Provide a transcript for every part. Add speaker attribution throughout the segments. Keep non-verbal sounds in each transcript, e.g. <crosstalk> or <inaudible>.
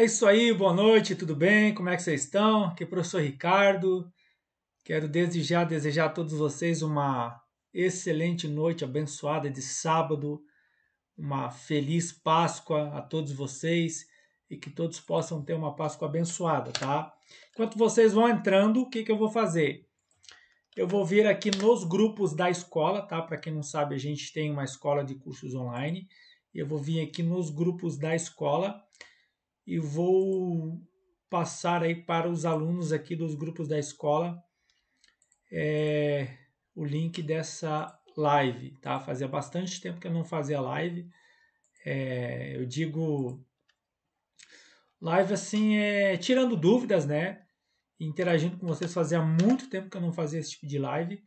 Speaker 1: É isso aí, boa noite, tudo bem? Como é que vocês estão? Aqui é o professor Ricardo. Quero desde já desejar a todos vocês uma excelente noite abençoada de sábado, uma feliz Páscoa a todos vocês e que todos possam ter uma Páscoa abençoada, tá? Enquanto vocês vão entrando, o que, que eu vou fazer? Eu vou vir aqui nos grupos da escola, tá? Para quem não sabe, a gente tem uma escola de cursos online. Eu vou vir aqui nos grupos da escola e vou passar aí para os alunos aqui dos grupos da escola é, o link dessa live, tá? Fazia bastante tempo que eu não fazia live. É, eu digo live assim é tirando dúvidas, né? Interagindo com vocês fazia muito tempo que eu não fazia esse tipo de live.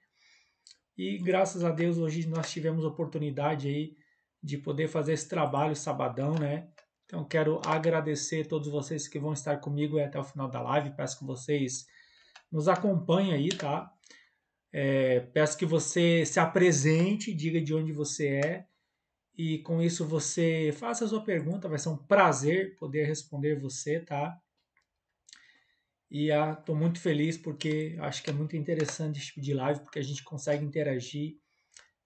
Speaker 1: E graças a Deus hoje nós tivemos oportunidade aí de poder fazer esse trabalho sabadão, né? Então, quero agradecer a todos vocês que vão estar comigo até o final da live. Peço que vocês nos acompanhem aí, tá? É, peço que você se apresente, diga de onde você é e com isso você faça a sua pergunta. Vai ser um prazer poder responder você, tá? E estou ah, muito feliz porque acho que é muito interessante esse tipo de live, porque a gente consegue interagir,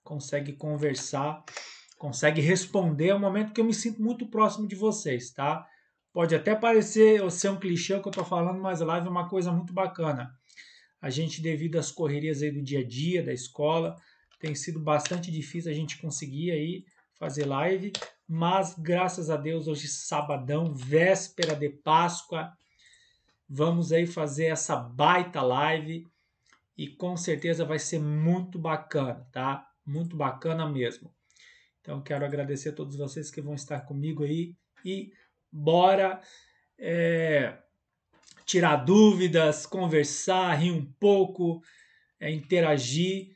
Speaker 1: consegue conversar consegue responder, é o momento que eu me sinto muito próximo de vocês, tá? Pode até parecer ou ser um clichê o que eu estou falando, mas a live é uma coisa muito bacana. A gente, devido às correrias aí do dia a dia, da escola, tem sido bastante difícil a gente conseguir aí fazer live, mas graças a Deus hoje sabadão, véspera de Páscoa, vamos aí fazer essa baita live e com certeza vai ser muito bacana, tá? Muito bacana mesmo. Então, quero agradecer a todos vocês que vão estar comigo aí e bora é, tirar dúvidas, conversar, rir um pouco, é, interagir.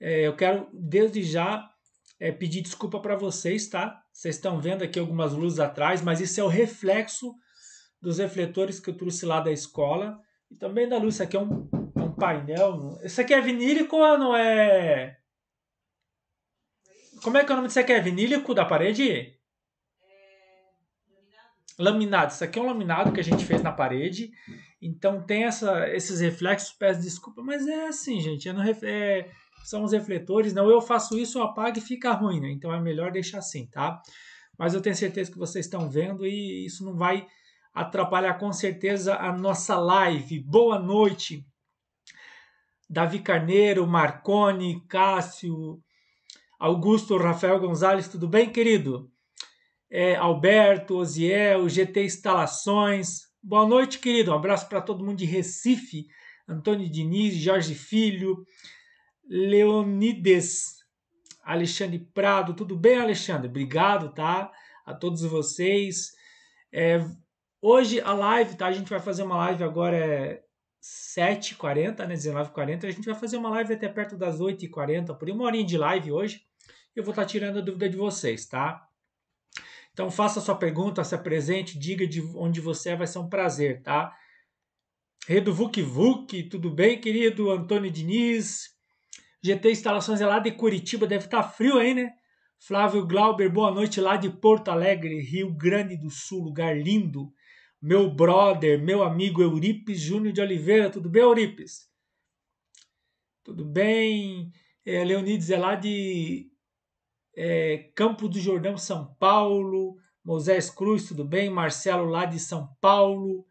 Speaker 1: É, eu quero, desde já, é, pedir desculpa para vocês, tá? Vocês estão vendo aqui algumas luzes atrás, mas isso é o reflexo dos refletores que eu trouxe lá da escola e também da luz. Isso aqui é um, é um painel. Isso aqui é vinílico ou não é? Como é que é o nome disso aqui? É vinílico da parede? É, laminado. Isso aqui é um laminado que a gente fez na parede. Então tem essa, esses reflexos. Peço desculpa, mas é assim, gente. É no, é, são os refletores. Não, eu faço isso, eu apago e fica ruim. Né? Então é melhor deixar assim, tá? Mas eu tenho certeza que vocês estão vendo e isso não vai atrapalhar com certeza a nossa live. Boa noite, Davi Carneiro, Marcone, Cássio. Augusto Rafael Gonzalez, tudo bem, querido? É, Alberto, Oziel, GT Instalações. Boa noite, querido. Um abraço para todo mundo de Recife. Antônio Diniz, Jorge Filho, Leonides, Alexandre Prado. Tudo bem, Alexandre? Obrigado, tá? A todos vocês. É, hoje a live, tá? A gente vai fazer uma live agora é 7h40, né? 19h40. A gente vai fazer uma live até perto das 8h40, por uma horinha de live hoje eu vou estar tirando a dúvida de vocês, tá? Então faça sua pergunta, se apresente, diga de onde você é, vai ser um prazer, tá? Redo Vuk Vuk, tudo bem, querido? Antônio Diniz. GT Instalações é lá de Curitiba, deve estar frio aí, né? Flávio Glauber, boa noite lá de Porto Alegre, Rio Grande do Sul, lugar lindo. Meu brother, meu amigo Euripes Júnior de Oliveira, tudo bem, Euripes? Tudo bem? É, Leonides é lá de é, Campo do Jordão, São Paulo, Moisés Cruz, tudo bem? Marcelo lá de São Paulo,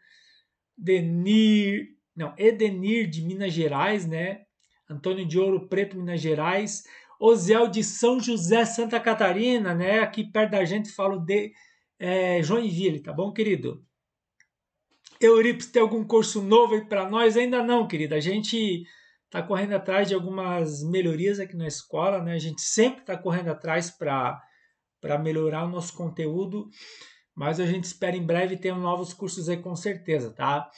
Speaker 1: Denir, não, Edenir de Minas Gerais, né? Antônio de Ouro Preto, Minas Gerais, Osel de São José, Santa Catarina, né? Aqui perto da gente falo de é, Joinville, tá bom, querido? Euripides, tem algum curso novo aí para nós? Ainda não, querida. A gente está correndo atrás de algumas melhorias aqui na escola, né? A gente sempre está correndo atrás para melhorar o nosso conteúdo, mas a gente espera em breve ter novos cursos aí com certeza, tá?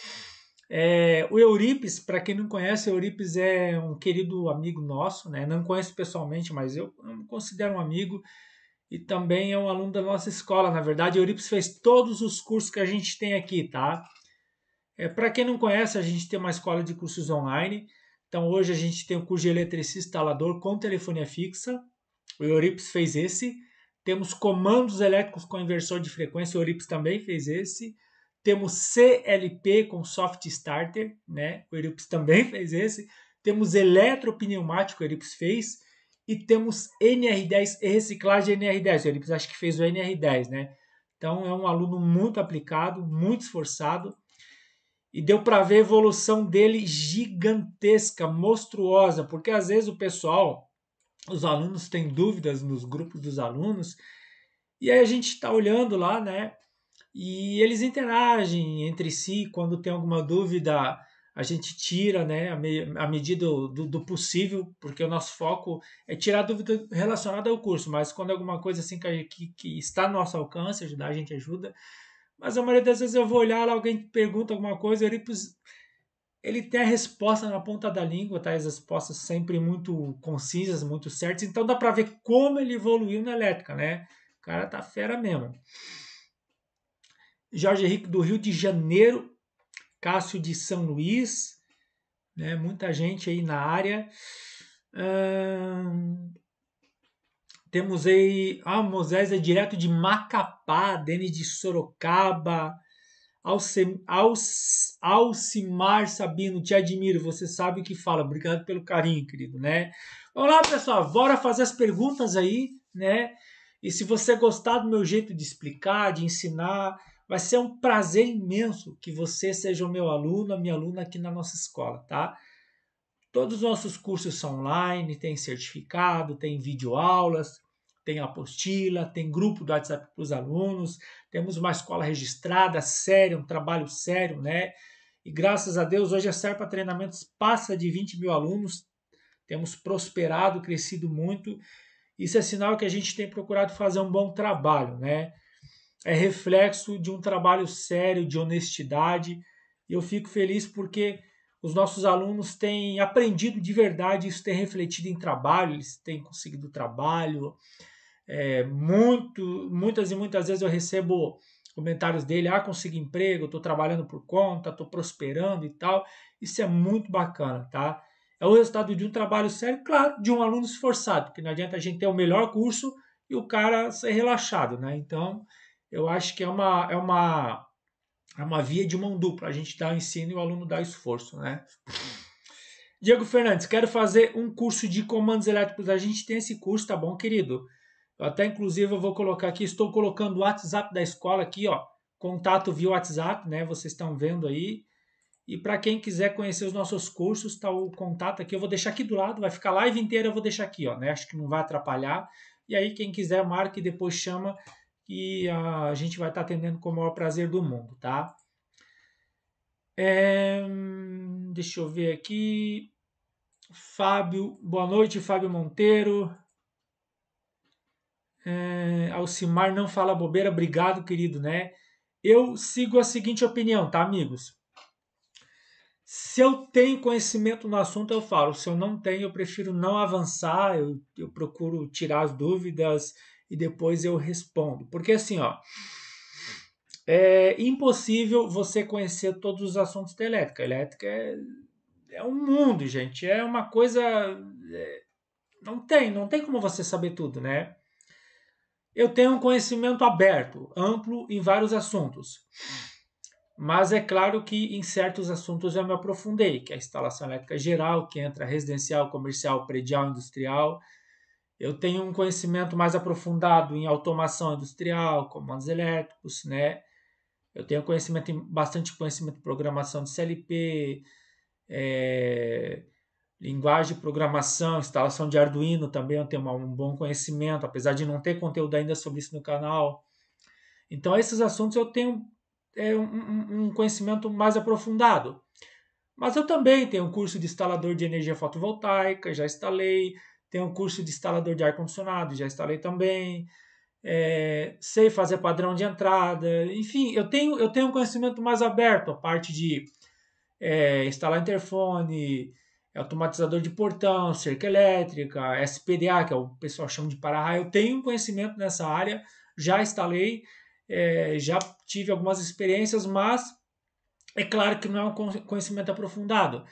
Speaker 1: É, o Euripes, para quem não conhece, o Euripes é um querido amigo nosso, né? Não conheço pessoalmente, mas eu, eu considero um amigo e também é um aluno da nossa escola. Na verdade, o Euripes fez todos os cursos que a gente tem aqui, tá? É, para quem não conhece, a gente tem uma escola de cursos online então hoje a gente tem o curso de eletricista instalador com telefonia fixa. O Eurips fez esse. Temos comandos elétricos com inversor de frequência, o Eurips também fez esse. Temos CLP com soft starter, né? O Eurips também <laughs> fez esse. Temos eletropneumático, o Eurips fez. E temos NR10 e reciclagem NR10. O Eurips acho que fez o NR10, né? Então é um aluno muito aplicado, muito esforçado e deu para ver a evolução dele gigantesca, monstruosa, porque às vezes o pessoal, os alunos têm dúvidas nos grupos dos alunos, e aí a gente está olhando lá, né? E eles interagem entre si, quando tem alguma dúvida, a gente tira, né? A, me, a medida do, do, possível, porque o nosso foco é tirar dúvida relacionada ao curso, mas quando é alguma coisa assim que, que, que está no nosso alcance, ajudar, a gente ajuda. Mas a maioria das vezes eu vou olhar lá, alguém pergunta alguma coisa, ele, ele tem a resposta na ponta da língua, tá? As respostas sempre muito concisas, muito certas. Então dá para ver como ele evoluiu na elétrica, né? O cara tá fera mesmo. Jorge Henrique do Rio de Janeiro, Cássio de São Luís, né? Muita gente aí na área. Temos aí, ah, Moisés é direto de Macapá, Denis de Sorocaba, Alce Alce Alcimar Sabino, te admiro, você sabe o que fala. Obrigado pelo carinho, querido, né? Vamos lá, pessoal, bora fazer as perguntas aí, né? E se você gostar do meu jeito de explicar, de ensinar, vai ser um prazer imenso que você seja o meu aluno, a minha aluna aqui na nossa escola, tá? Todos os nossos cursos são online, tem certificado, tem videoaulas, tem apostila, tem grupo do WhatsApp para os alunos, temos uma escola registrada, séria, um trabalho sério, né? E graças a Deus, hoje a Serpa Treinamentos passa de 20 mil alunos, temos prosperado, crescido muito. Isso é sinal que a gente tem procurado fazer um bom trabalho, né? É reflexo de um trabalho sério, de honestidade. E eu fico feliz porque os nossos alunos têm aprendido de verdade, isso tem refletido em trabalho, eles têm conseguido trabalho. É, muito, muitas e muitas vezes eu recebo comentários dele, ah, consegui emprego, estou trabalhando por conta, estou prosperando e tal. Isso é muito bacana, tá? É o resultado de um trabalho sério, claro, de um aluno esforçado, porque não adianta a gente ter o melhor curso e o cara ser relaxado, né? Então, eu acho que é uma, é uma é uma via de mão dupla. A gente dá o ensino e o aluno dá o esforço, né? Diego Fernandes, quero fazer um curso de comandos elétricos. A gente tem esse curso, tá bom, querido? Eu até, inclusive, eu vou colocar aqui, estou colocando o WhatsApp da escola aqui, ó. Contato via WhatsApp, né? Vocês estão vendo aí. E para quem quiser conhecer os nossos cursos, tá o contato aqui. Eu vou deixar aqui do lado, vai ficar a live inteira, eu vou deixar aqui, ó, né? Acho que não vai atrapalhar. E aí, quem quiser, marque e depois chama que a gente vai estar tá atendendo com o maior prazer do mundo, tá? É, deixa eu ver aqui. Fábio, boa noite, Fábio Monteiro. É, Alcimar não fala bobeira, obrigado, querido, né? Eu sigo a seguinte opinião, tá, amigos? Se eu tenho conhecimento no assunto, eu falo. Se eu não tenho, eu prefiro não avançar, eu, eu procuro tirar as dúvidas, e depois eu respondo. Porque assim, ó, é impossível você conhecer todos os assuntos da elétrica. A elétrica é, é um mundo, gente. É uma coisa. É, não tem, não tem como você saber tudo, né? Eu tenho um conhecimento aberto, amplo em vários assuntos. Mas é claro que em certos assuntos eu me aprofundei, que é a instalação elétrica geral, que entra residencial, comercial, predial, industrial, eu tenho um conhecimento mais aprofundado em automação industrial, comandos elétricos, né? Eu tenho conhecimento, bastante conhecimento de programação de CLP, é, linguagem de programação, instalação de Arduino também eu tenho uma, um bom conhecimento, apesar de não ter conteúdo ainda sobre isso no canal. Então, esses assuntos eu tenho é, um, um conhecimento mais aprofundado. Mas eu também tenho um curso de instalador de energia fotovoltaica, já instalei, tenho um curso de instalador de ar-condicionado, já instalei também. É, sei fazer padrão de entrada. Enfim, eu tenho, eu tenho um conhecimento mais aberto, a parte de é, instalar interfone, automatizador de portão, cerca elétrica, SPDA, que é o pessoal chama de para-raio. Eu tenho um conhecimento nessa área, já instalei, é, já tive algumas experiências, mas é claro que não é um conhecimento aprofundado.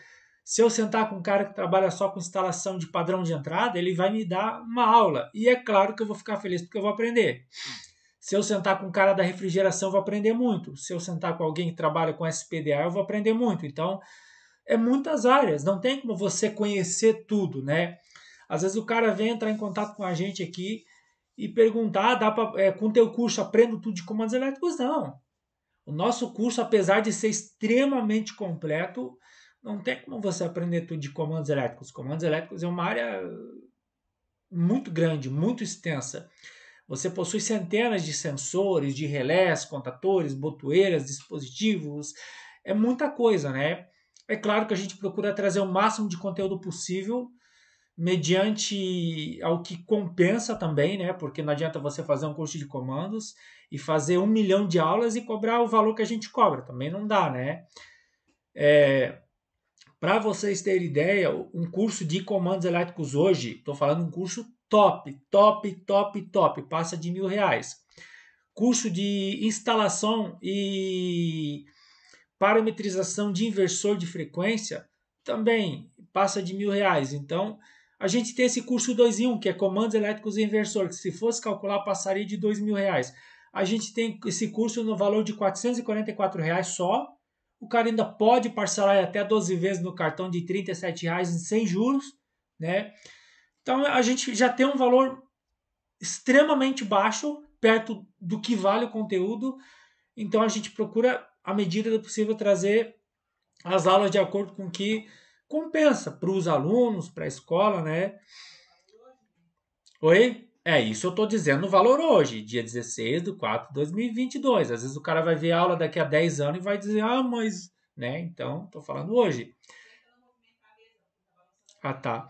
Speaker 1: Se eu sentar com um cara que trabalha só com instalação de padrão de entrada, ele vai me dar uma aula. E é claro que eu vou ficar feliz porque eu vou aprender. Se eu sentar com um cara da refrigeração, eu vou aprender muito. Se eu sentar com alguém que trabalha com SPDA, eu vou aprender muito. Então, é muitas áreas. Não tem como você conhecer tudo, né? Às vezes o cara vem entrar em contato com a gente aqui e perguntar, ah, dá pra, é, com teu curso aprendo tudo de comandos elétricos? Não. O nosso curso, apesar de ser extremamente completo, não tem como você aprender tudo de comandos elétricos. Comandos elétricos é uma área muito grande, muito extensa. Você possui centenas de sensores, de relés, contadores, botoeiras, dispositivos. É muita coisa, né? É claro que a gente procura trazer o máximo de conteúdo possível mediante ao que compensa também, né? Porque não adianta você fazer um curso de comandos e fazer um milhão de aulas e cobrar o valor que a gente cobra. Também não dá, né? É, para vocês terem ideia, um curso de comandos elétricos hoje, estou falando um curso top, top, top, top, passa de mil reais. Curso de instalação e parametrização de inversor de frequência também passa de mil reais. Então, a gente tem esse curso 2 em 1, um, que é comandos elétricos e inversor, que se fosse calcular passaria de dois mil reais. A gente tem esse curso no valor de 444 reais só, o cara ainda pode parcelar até 12 vezes no cartão de R$ reais sem juros, né? Então a gente já tem um valor extremamente baixo perto do que vale o conteúdo. Então a gente procura à medida do possível trazer as aulas de acordo com o que compensa para os alunos, para a escola, né? Oi? É, isso eu tô dizendo o valor hoje, dia 16 de 4 de 2022. Às vezes o cara vai ver a aula daqui a 10 anos e vai dizer, ah, mas, né? Então, tô falando hoje. Ah, tá.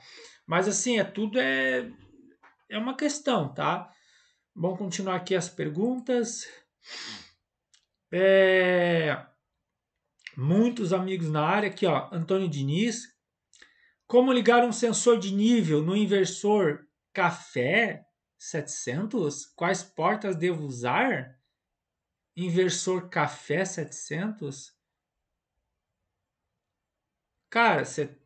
Speaker 1: Mas assim, é tudo é, é uma questão, tá? Vamos continuar aqui as perguntas. É, muitos amigos na área aqui, ó. Antônio Diniz. Como ligar um sensor de nível no inversor café 700? Quais portas devo usar? Inversor café 700? Cara, você.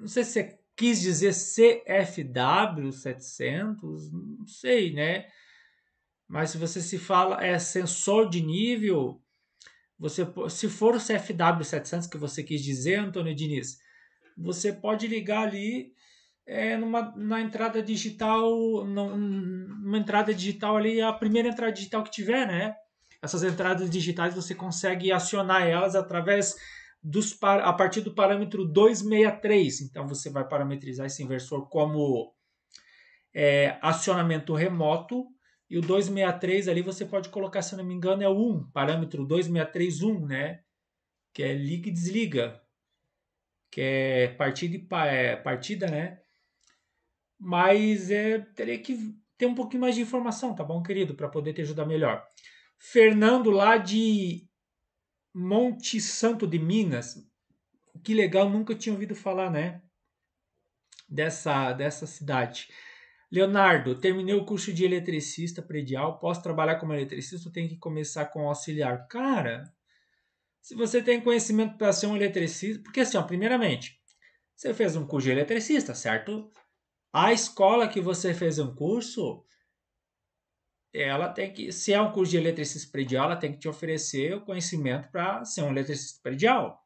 Speaker 1: Não sei se você quis dizer CFW 700, não sei, né? Mas se você se fala é sensor de nível, você se for o CFW 700 que você quis dizer, Antônio Diniz, você pode ligar ali é numa, na entrada digital, numa entrada digital ali, a primeira entrada digital que tiver, né? Essas entradas digitais você consegue acionar elas através dos a partir do parâmetro 263. Então você vai parametrizar esse inversor como é, acionamento remoto e o 263 ali você pode colocar, se não me engano, é o 1, parâmetro 2631, né? Que é liga e desliga, que é partida e é, partida, né? mas é, teria que ter um pouquinho mais de informação, tá bom, querido, para poder te ajudar melhor. Fernando lá de Monte Santo de Minas, que legal, nunca tinha ouvido falar, né? Dessa, dessa cidade. Leonardo, terminei o curso de eletricista predial, posso trabalhar como eletricista ou tenho que começar com auxiliar? Cara, se você tem conhecimento para ser um eletricista, porque assim, ó, primeiramente, você fez um curso de eletricista, certo? A escola que você fez um curso, ela tem que, se é um curso de eletricista predial, ela tem que te oferecer o conhecimento para ser um eletricista predial.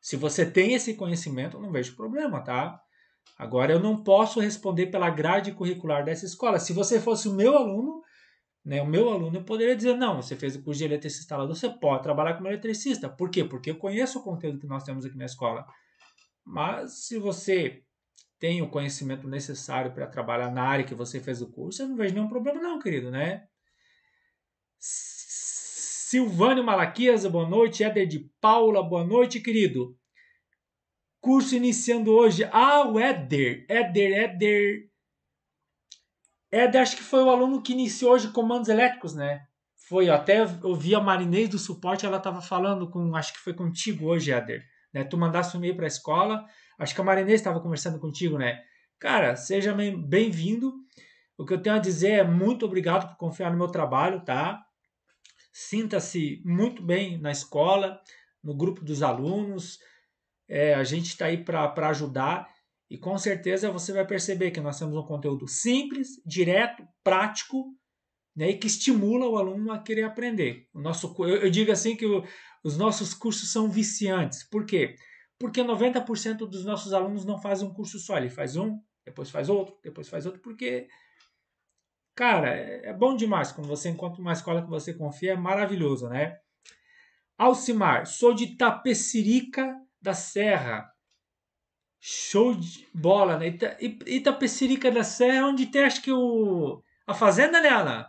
Speaker 1: Se você tem esse conhecimento, não vejo problema, tá? Agora, eu não posso responder pela grade curricular dessa escola. Se você fosse o meu aluno, né, o meu aluno, eu poderia dizer, não, você fez o curso de eletricista instalador, você pode trabalhar como eletricista. Por quê? Porque eu conheço o conteúdo que nós temos aqui na escola. Mas se você tem o conhecimento necessário para trabalhar na área que você fez o curso, eu não vejo nenhum problema não, querido, né? Silvânio Malaquias, boa noite. Éder de Paula, boa noite, querido. Curso iniciando hoje. Ah, o Éder. Éder, Éder. Éder, acho que foi o aluno que iniciou hoje comandos elétricos, né? Foi, até eu vi a Marinês do suporte, ela estava falando com, acho que foi contigo hoje, Éder. Né? Tu mandaste um e-mail para a escola Acho que a Marinês estava conversando contigo, né? Cara, seja bem-vindo. O que eu tenho a dizer é muito obrigado por confiar no meu trabalho, tá? Sinta-se muito bem na escola, no grupo dos alunos. É, a gente está aí para ajudar e com certeza você vai perceber que nós temos um conteúdo simples, direto, prático, né, e que estimula o aluno a querer aprender. O nosso, eu, eu digo assim que o, os nossos cursos são viciantes. Por quê? Porque porque 90% dos nossos alunos não fazem um curso só. Ele faz um, depois faz outro, depois faz outro, porque, cara, é bom demais quando você encontra uma escola que você confia, é maravilhoso, né? Alcimar, sou de Tapecirica da Serra. Show de bola, né? Ita, Itapecerica da Serra, é onde tem, acho que o. A fazenda, né, Ana?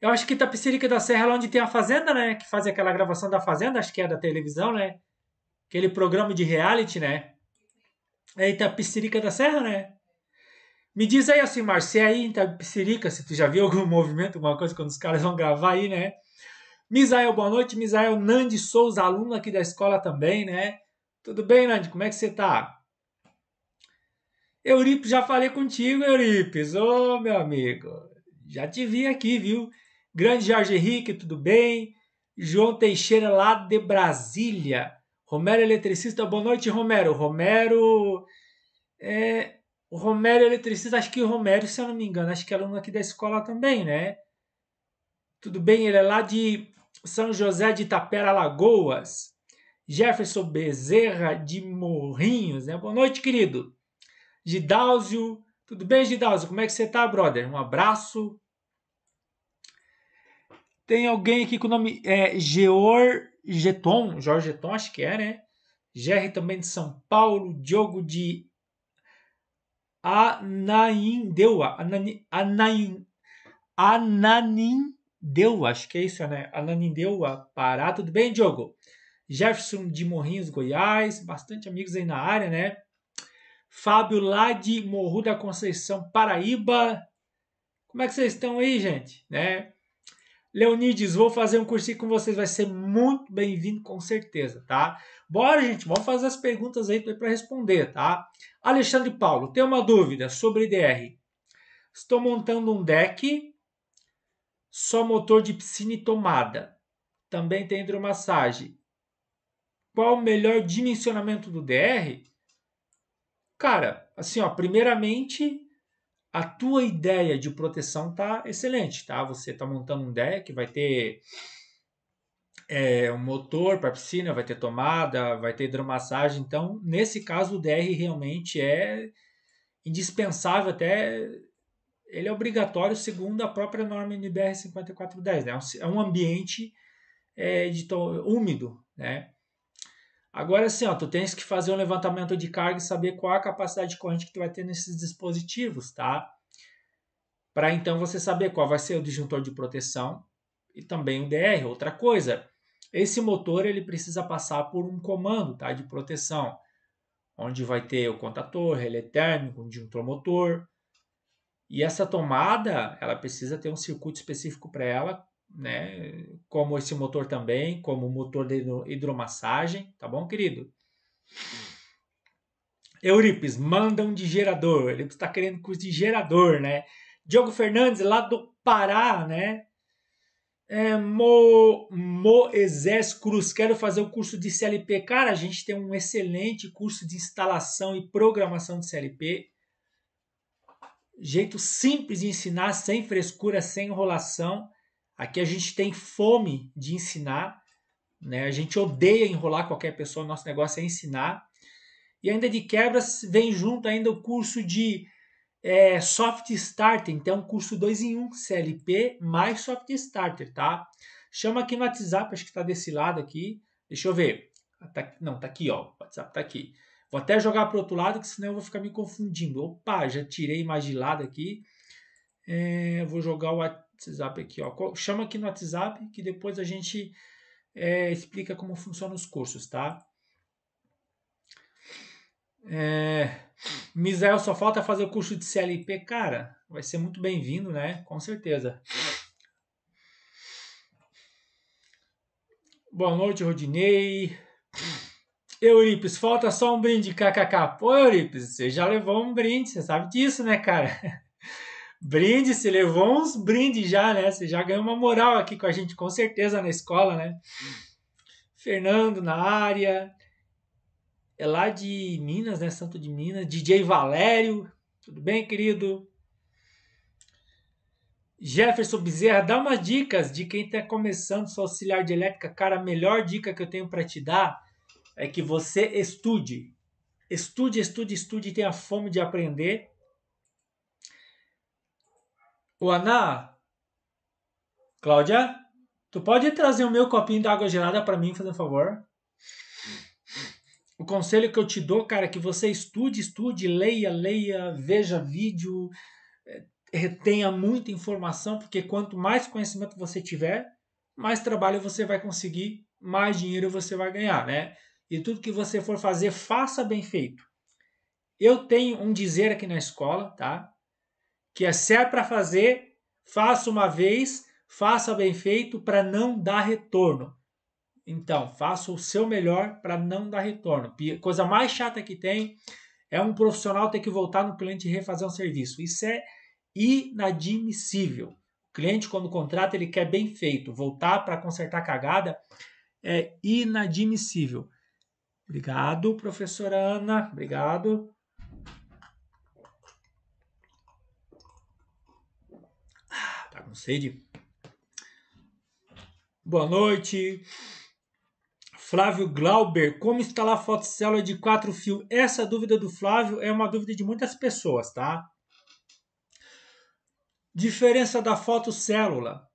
Speaker 1: Eu acho que Itapecerica da Serra é onde tem a fazenda, né? Que faz aquela gravação da fazenda, acho que é da televisão, né? Aquele programa de reality, né? É Itapicirica da Serra, né? Me diz aí assim, Mar, é aí em então, Itapicirica, se tu já viu algum <laughs> movimento, alguma coisa quando os caras vão gravar aí, né? Misael, boa noite. Misael Nandi Souza, aluno aqui da escola também, né? Tudo bem, Nandi? Como é que você tá? Euripes, já falei contigo, Euripes. Ô, oh, meu amigo, já te vi aqui, viu? Grande Jorge Henrique, tudo bem? João Teixeira, lá de Brasília. Romero é Eletricista, boa noite, Romero. Romero. É, o Romero é Eletricista, acho que o Romero, se eu não me engano, acho que é aluno aqui da escola também, né? Tudo bem, ele é lá de São José de Itapera, Lagoas. Jefferson Bezerra de Morrinhos, né? Boa noite, querido. Gidáuzio, tudo bem, Gidáuzio? Como é que você tá, brother? Um abraço. Tem alguém aqui com o nome é, Geor Geton, Jorge Geton, acho que é, né? Gerry também de São Paulo, Diogo de Ananindeua, Ananin, Ananin, acho que é isso, né? Ananindeua, Pará. Tudo bem, Diogo? Jefferson de Morrinhos, Goiás, bastante amigos aí na área, né? Fábio lá de Morro da Conceição, Paraíba. Como é que vocês estão aí, gente? Né? Leonides, vou fazer um cursinho com vocês, vai ser muito bem-vindo com certeza, tá? Bora, gente, vamos fazer as perguntas aí para responder, tá? Alexandre Paulo, tem uma dúvida sobre DR. Estou montando um deck, só motor de piscina e tomada. Também tem hidromassagem. Qual o melhor dimensionamento do DR? Cara, assim, ó, primeiramente, a tua ideia de proteção tá excelente, tá? Você tá montando um deck, vai ter é, um motor para piscina, vai ter tomada, vai ter hidromassagem. Então, nesse caso, o DR realmente é indispensável, até ele é obrigatório segundo a própria norma NBR 5410, né? É, é um ambiente é, de úmido, né? Agora sim, ó, tu tens que fazer um levantamento de carga e saber qual a capacidade de corrente que tu vai ter nesses dispositivos, tá? Para então você saber qual vai ser o disjuntor de proteção e também o DR. Outra coisa, esse motor ele precisa passar por um comando, tá, de proteção, onde vai ter o contator, relé térmico, um disjuntor motor. E essa tomada, ela precisa ter um circuito específico para ela né? Uhum. Como esse motor também, como motor de hidromassagem, tá bom, querido? Uhum. Euripes, mandam de gerador. ele está querendo curso de gerador, né? Diogo Fernandes, lá do Pará, né? É, Mo, Moisés Cruz, quero fazer o curso de CLP. Cara, a gente tem um excelente curso de instalação e programação de CLP. Jeito simples de ensinar, sem frescura, sem enrolação. Aqui a gente tem fome de ensinar, né? a gente odeia enrolar qualquer pessoa, nosso negócio é ensinar. E ainda de quebras vem junto ainda o curso de é, Soft Starter, então é um curso 2 em 1, um, CLP mais Soft Starter, tá? Chama aqui no WhatsApp, acho que está desse lado aqui. Deixa eu ver. Ah, tá, não, tá aqui, ó. O WhatsApp tá aqui. Vou até jogar para outro lado, que senão eu vou ficar me confundindo. Opa, já tirei mais de lado aqui. É, vou jogar o WhatsApp WhatsApp aqui, ó. Chama aqui no WhatsApp que depois a gente é, explica como funciona os cursos, tá? É, Misael, só falta fazer o curso de CLP, cara. Vai ser muito bem-vindo, né? Com certeza. Boa noite, Rodinei. Euripes, falta só um brinde, kkk. Pô, Euripes, você já levou um brinde, você sabe disso, né, cara? Brinde, se levou uns brindes já, né? Você já ganhou uma moral aqui com a gente, com certeza, na escola, né? Fernando na área. É lá de Minas, né? Santo de Minas. DJ Valério. Tudo bem, querido? Jefferson Bezerra, dá umas dicas de quem está começando seu auxiliar de elétrica. Cara, a melhor dica que eu tenho para te dar é que você estude. Estude, estude, estude, estude, tenha fome de aprender o Ana, Cláudia, tu pode trazer o meu copinho d'água gelada para mim, fazer um favor? O conselho que eu te dou, cara, é que você estude, estude, leia, leia, veja vídeo, eh, retenha muita informação, porque quanto mais conhecimento você tiver, mais trabalho você vai conseguir, mais dinheiro você vai ganhar, né? E tudo que você for fazer, faça bem feito. Eu tenho um dizer aqui na escola, tá? que é se é para fazer, faça uma vez, faça bem feito para não dar retorno. Então, faça o seu melhor para não dar retorno. Coisa mais chata que tem é um profissional ter que voltar no cliente e refazer um serviço. Isso é inadmissível. O cliente, quando contrata, ele quer bem feito. Voltar para consertar cagada é inadmissível. Obrigado, professora Ana. Obrigado. com sede? Boa noite. Flávio Glauber, como instalar fotocélula de quatro fios? Essa dúvida do Flávio é uma dúvida de muitas pessoas, tá? Diferença da fotocélula.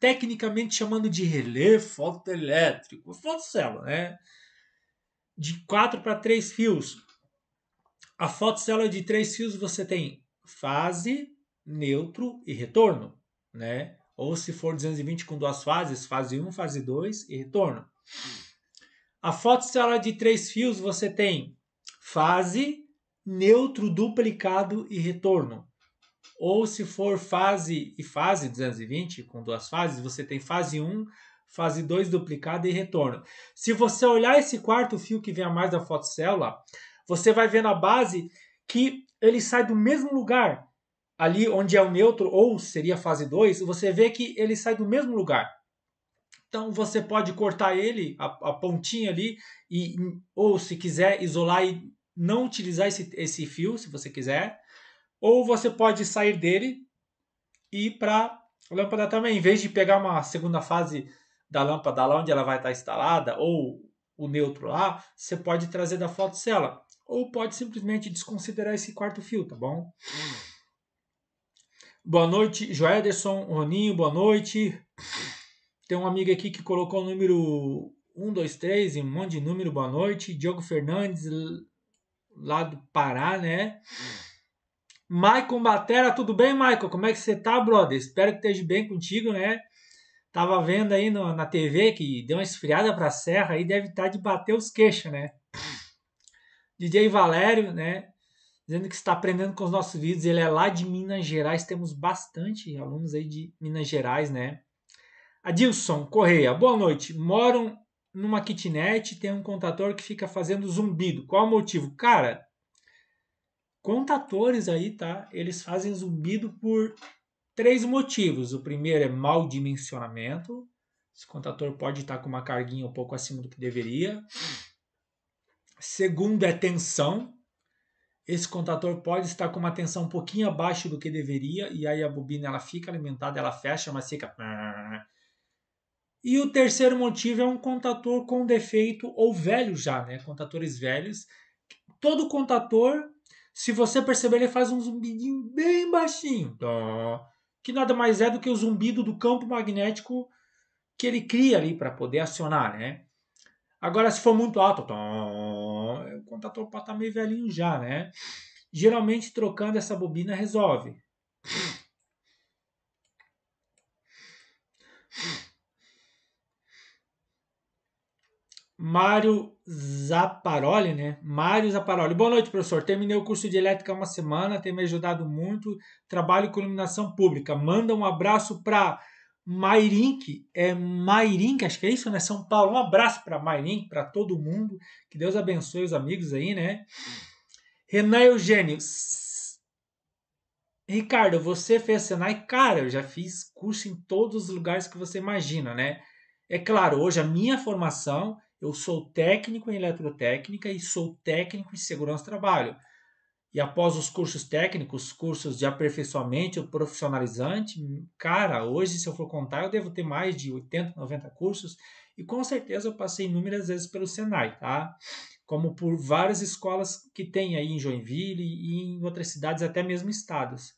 Speaker 1: Tecnicamente chamando de relé fotoelétrico. Fotocélula, né? De quatro para três fios. A fotocélula de três fios você tem fase, neutro e retorno né? Ou se for 220 com duas fases, fase 1, fase 2 e retorno. A foto celular de três fios você tem fase, neutro duplicado e retorno. Ou se for fase e fase 220 com duas fases, você tem fase 1, fase 2 duplicado e retorno. Se você olhar esse quarto fio que vem a mais da fotocélula, você vai ver na base que ele sai do mesmo lugar, ali onde é o neutro, ou seria fase 2, você vê que ele sai do mesmo lugar. Então você pode cortar ele, a, a pontinha ali, e, ou se quiser isolar e não utilizar esse, esse fio, se você quiser. Ou você pode sair dele e ir para a lâmpada também. Em vez de pegar uma segunda fase da lâmpada lá onde ela vai estar instalada, ou o neutro lá, você pode trazer da fotocela. Ou pode simplesmente desconsiderar esse quarto fio, tá bom? Hum. Boa noite, Joederson, Roninho, boa noite. Tem uma amiga aqui que colocou o número 1, 2, 3, um monte de número, boa noite. Diogo Fernandes, lá do Pará, né? Maicon Batera, tudo bem, Maicon? Como é que você tá, brother? Espero que esteja bem contigo, né? Tava vendo aí no, na TV que deu uma esfriada pra serra aí, deve estar tá de bater os queixos, né? Hum. DJ Valério, né? dizendo que está aprendendo com os nossos vídeos. Ele é lá de Minas Gerais, temos bastante alunos aí de Minas Gerais, né? Adilson Correia, boa noite. Moram numa kitnet, tem um contator que fica fazendo zumbido. Qual o motivo? Cara, contatores aí, tá? Eles fazem zumbido por três motivos. O primeiro é mau dimensionamento. Esse contator pode estar tá com uma carguinha um pouco acima do que deveria. Segundo é tensão, esse contator pode estar com uma tensão um pouquinho abaixo do que deveria e aí a bobina ela fica alimentada, ela fecha, mas fica. E o terceiro motivo é um contator com defeito ou velho já, né? Contatores velhos. Todo contator, se você perceber, ele faz um zumbidinho bem baixinho, tá? que nada mais é do que o zumbido do campo magnético que ele cria ali para poder acionar, né? Agora, se for muito alto, o contator pode estar tá meio velhinho já, né? Geralmente, trocando essa bobina resolve. Mário Zaparoli, né? Mário Zaparoli. Boa noite, professor. Terminei o curso de elétrica há uma semana, tem me ajudado muito. Trabalho com iluminação pública. Manda um abraço para Mairink, é Mairink, acho que é isso, né? São Paulo. Um abraço para Mairink, para todo mundo. Que Deus abençoe os amigos aí, né? Renan Eugênio. Ricardo, você fez Senai? Cara, eu já fiz curso em todos os lugares que você imagina, né? É claro, hoje a minha formação, eu sou técnico em eletrotécnica e sou técnico em segurança do trabalho. E após os cursos técnicos, cursos de aperfeiçoamento profissionalizante, cara, hoje, se eu for contar, eu devo ter mais de 80, 90 cursos, e com certeza eu passei inúmeras vezes pelo Senai, tá? Como por várias escolas que tem aí em Joinville e em outras cidades, até mesmo estados.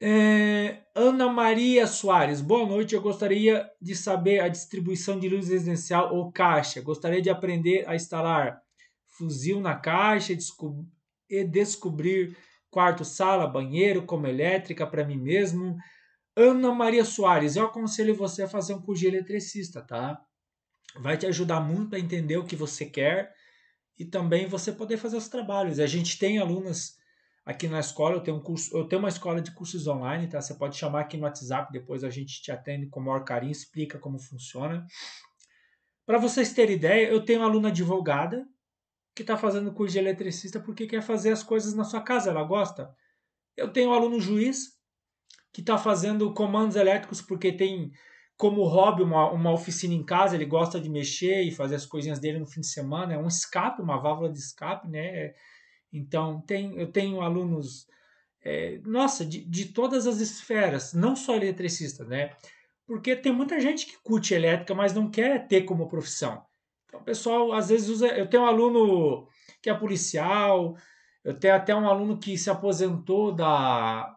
Speaker 1: É, Ana Maria Soares, boa noite. Eu gostaria de saber a distribuição de luz residencial ou caixa. Gostaria de aprender a instalar fuzil na caixa e descobrir quarto, sala, banheiro, como elétrica para mim mesmo. Ana Maria Soares, eu aconselho você a fazer um curso de eletricista, tá? Vai te ajudar muito a entender o que você quer e também você poder fazer os trabalhos. A gente tem alunas aqui na escola, eu tenho um curso, eu tenho uma escola de cursos online, tá? Você pode chamar aqui no WhatsApp, depois a gente te atende com o maior carinho, explica como funciona. Para vocês terem ideia, eu tenho uma aluna advogada que está fazendo curso de eletricista porque quer fazer as coisas na sua casa, ela gosta. Eu tenho um aluno juiz que está fazendo comandos elétricos porque tem como hobby uma, uma oficina em casa, ele gosta de mexer e fazer as coisinhas dele no fim de semana, é um escape, uma válvula de escape, né? É, então, tem, eu tenho alunos, é, nossa, de, de todas as esferas, não só eletricista, né? Porque tem muita gente que curte elétrica, mas não quer ter como profissão. Então, pessoal às vezes usa. Eu tenho um aluno que é policial, eu tenho até um aluno que se aposentou da,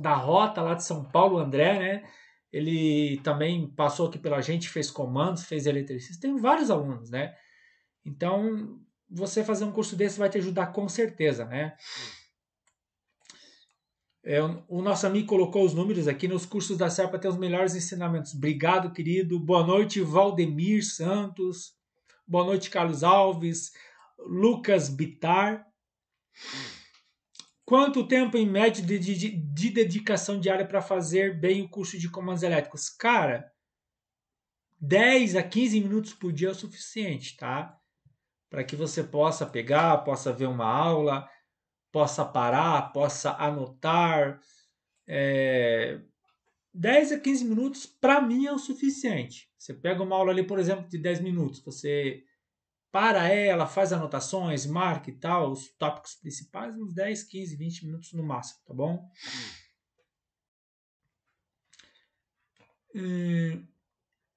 Speaker 1: da rota lá de São Paulo, André, né? Ele também passou aqui pela gente, fez comandos, fez eletricista. Tem vários alunos, né? Então, você fazer um curso desse vai te ajudar com certeza, né? É, o nosso amigo colocou os números aqui. Nos cursos da SEPA tem os melhores ensinamentos. Obrigado, querido. Boa noite, Valdemir Santos. Boa noite, Carlos Alves. Lucas Bitar. Quanto tempo em média de, de, de dedicação diária para fazer bem o curso de comandos elétricos? Cara, 10 a 15 minutos por dia é o suficiente, tá? Para que você possa pegar, possa ver uma aula, possa parar, possa anotar, é, 10 a 15 minutos, para mim, é o suficiente. Você pega uma aula ali, por exemplo, de 10 minutos, você para ela, faz anotações, marca e tal, os tópicos principais, uns 10, 15, 20 minutos no máximo, tá bom? Hum,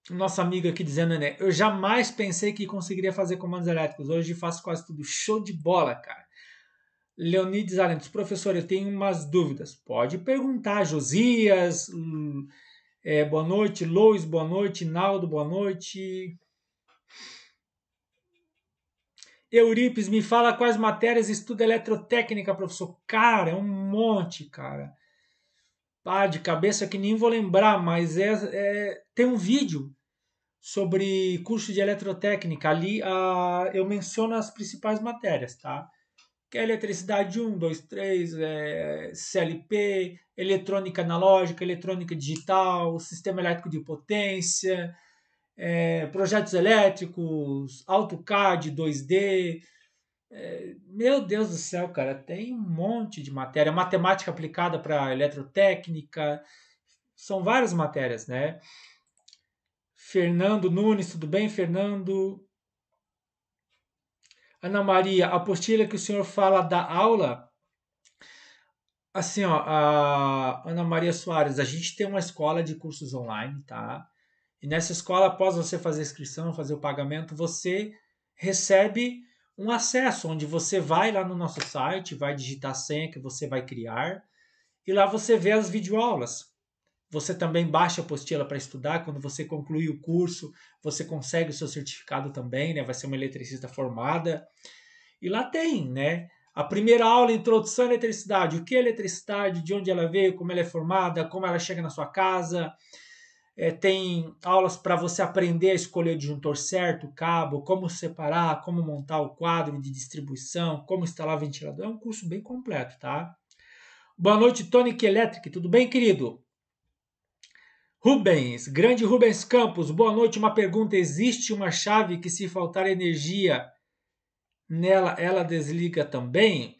Speaker 1: nossa amiga aqui dizendo, né? Eu jamais pensei que conseguiria fazer comandos elétricos. Hoje faço quase tudo. Show de bola, cara. Leonides Arantes, professor, eu tenho umas dúvidas. Pode perguntar, Josias, é, boa noite, Lois, boa noite, Naldo, boa noite. Euripes, me fala quais matérias estuda eletrotécnica, professor. Cara, é um monte, cara. Pá, de cabeça que nem vou lembrar, mas é, é, tem um vídeo sobre curso de eletrotécnica. Ali ah, eu menciono as principais matérias, tá? que é eletricidade 1, 2, 3, é, CLP, eletrônica analógica, eletrônica digital, sistema elétrico de potência, é, projetos elétricos, AutoCAD 2D. É, meu Deus do céu, cara, tem um monte de matéria. Matemática aplicada para eletrotécnica, são várias matérias, né? Fernando Nunes, tudo bem, Fernando? Ana Maria, a apostila que o senhor fala da aula. Assim, ó, Ana Maria Soares, a gente tem uma escola de cursos online, tá? E nessa escola, após você fazer a inscrição, fazer o pagamento, você recebe um acesso onde você vai lá no nosso site, vai digitar a senha que você vai criar e lá você vê as videoaulas. Você também baixa a apostila para estudar. Quando você concluir o curso, você consegue o seu certificado também, né? Vai ser uma eletricista formada. E lá tem, né? A primeira aula, introdução à eletricidade. O que é eletricidade? De onde ela veio? Como ela é formada? Como ela chega na sua casa? É, tem aulas para você aprender a escolher o disjuntor certo, o cabo, como separar, como montar o quadro de distribuição, como instalar ventilador. É um curso bem completo, tá? Boa noite, Tônica Electric. Tudo bem, querido? Rubens, grande Rubens Campos, boa noite. Uma pergunta: existe uma chave que, se faltar energia nela, ela desliga também?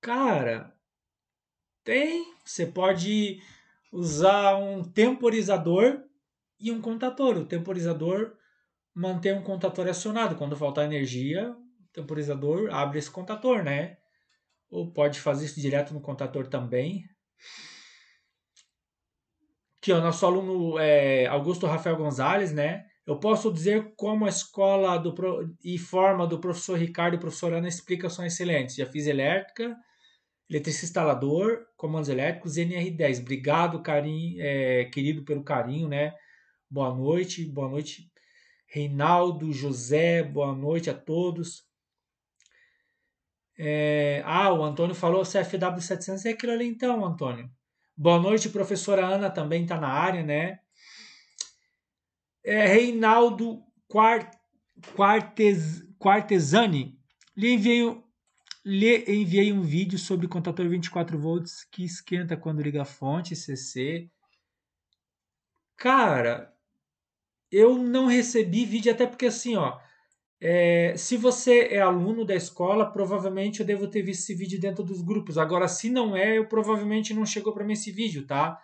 Speaker 1: Cara, tem. Você pode usar um temporizador e um contator. O temporizador mantém um contator acionado. Quando faltar energia, o temporizador abre esse contator, né? Ou pode fazer isso direto no contator também que o nosso aluno é, Augusto Rafael Gonzalez, né? Eu posso dizer como a escola do, e forma do professor Ricardo e professor Ana explica são excelentes. Já fiz elétrica, eletricista instalador, comandos elétricos, NR10. Obrigado, carinho, é, querido, pelo carinho, né? Boa noite, boa noite, Reinaldo, José, boa noite a todos. É, ah, o Antônio falou CFW700 é aquilo ali então, Antônio. Boa noite, professora Ana também está na área, né? É, Reinaldo Quartesani, lhe enviei, lhe enviei um vídeo sobre contator 24 volts que esquenta quando liga a fonte CC. Cara, eu não recebi vídeo, até porque assim, ó, é, se você é aluno da escola, provavelmente eu devo ter visto esse vídeo dentro dos grupos. Agora, se não é, eu provavelmente não chegou para mim esse vídeo, tá?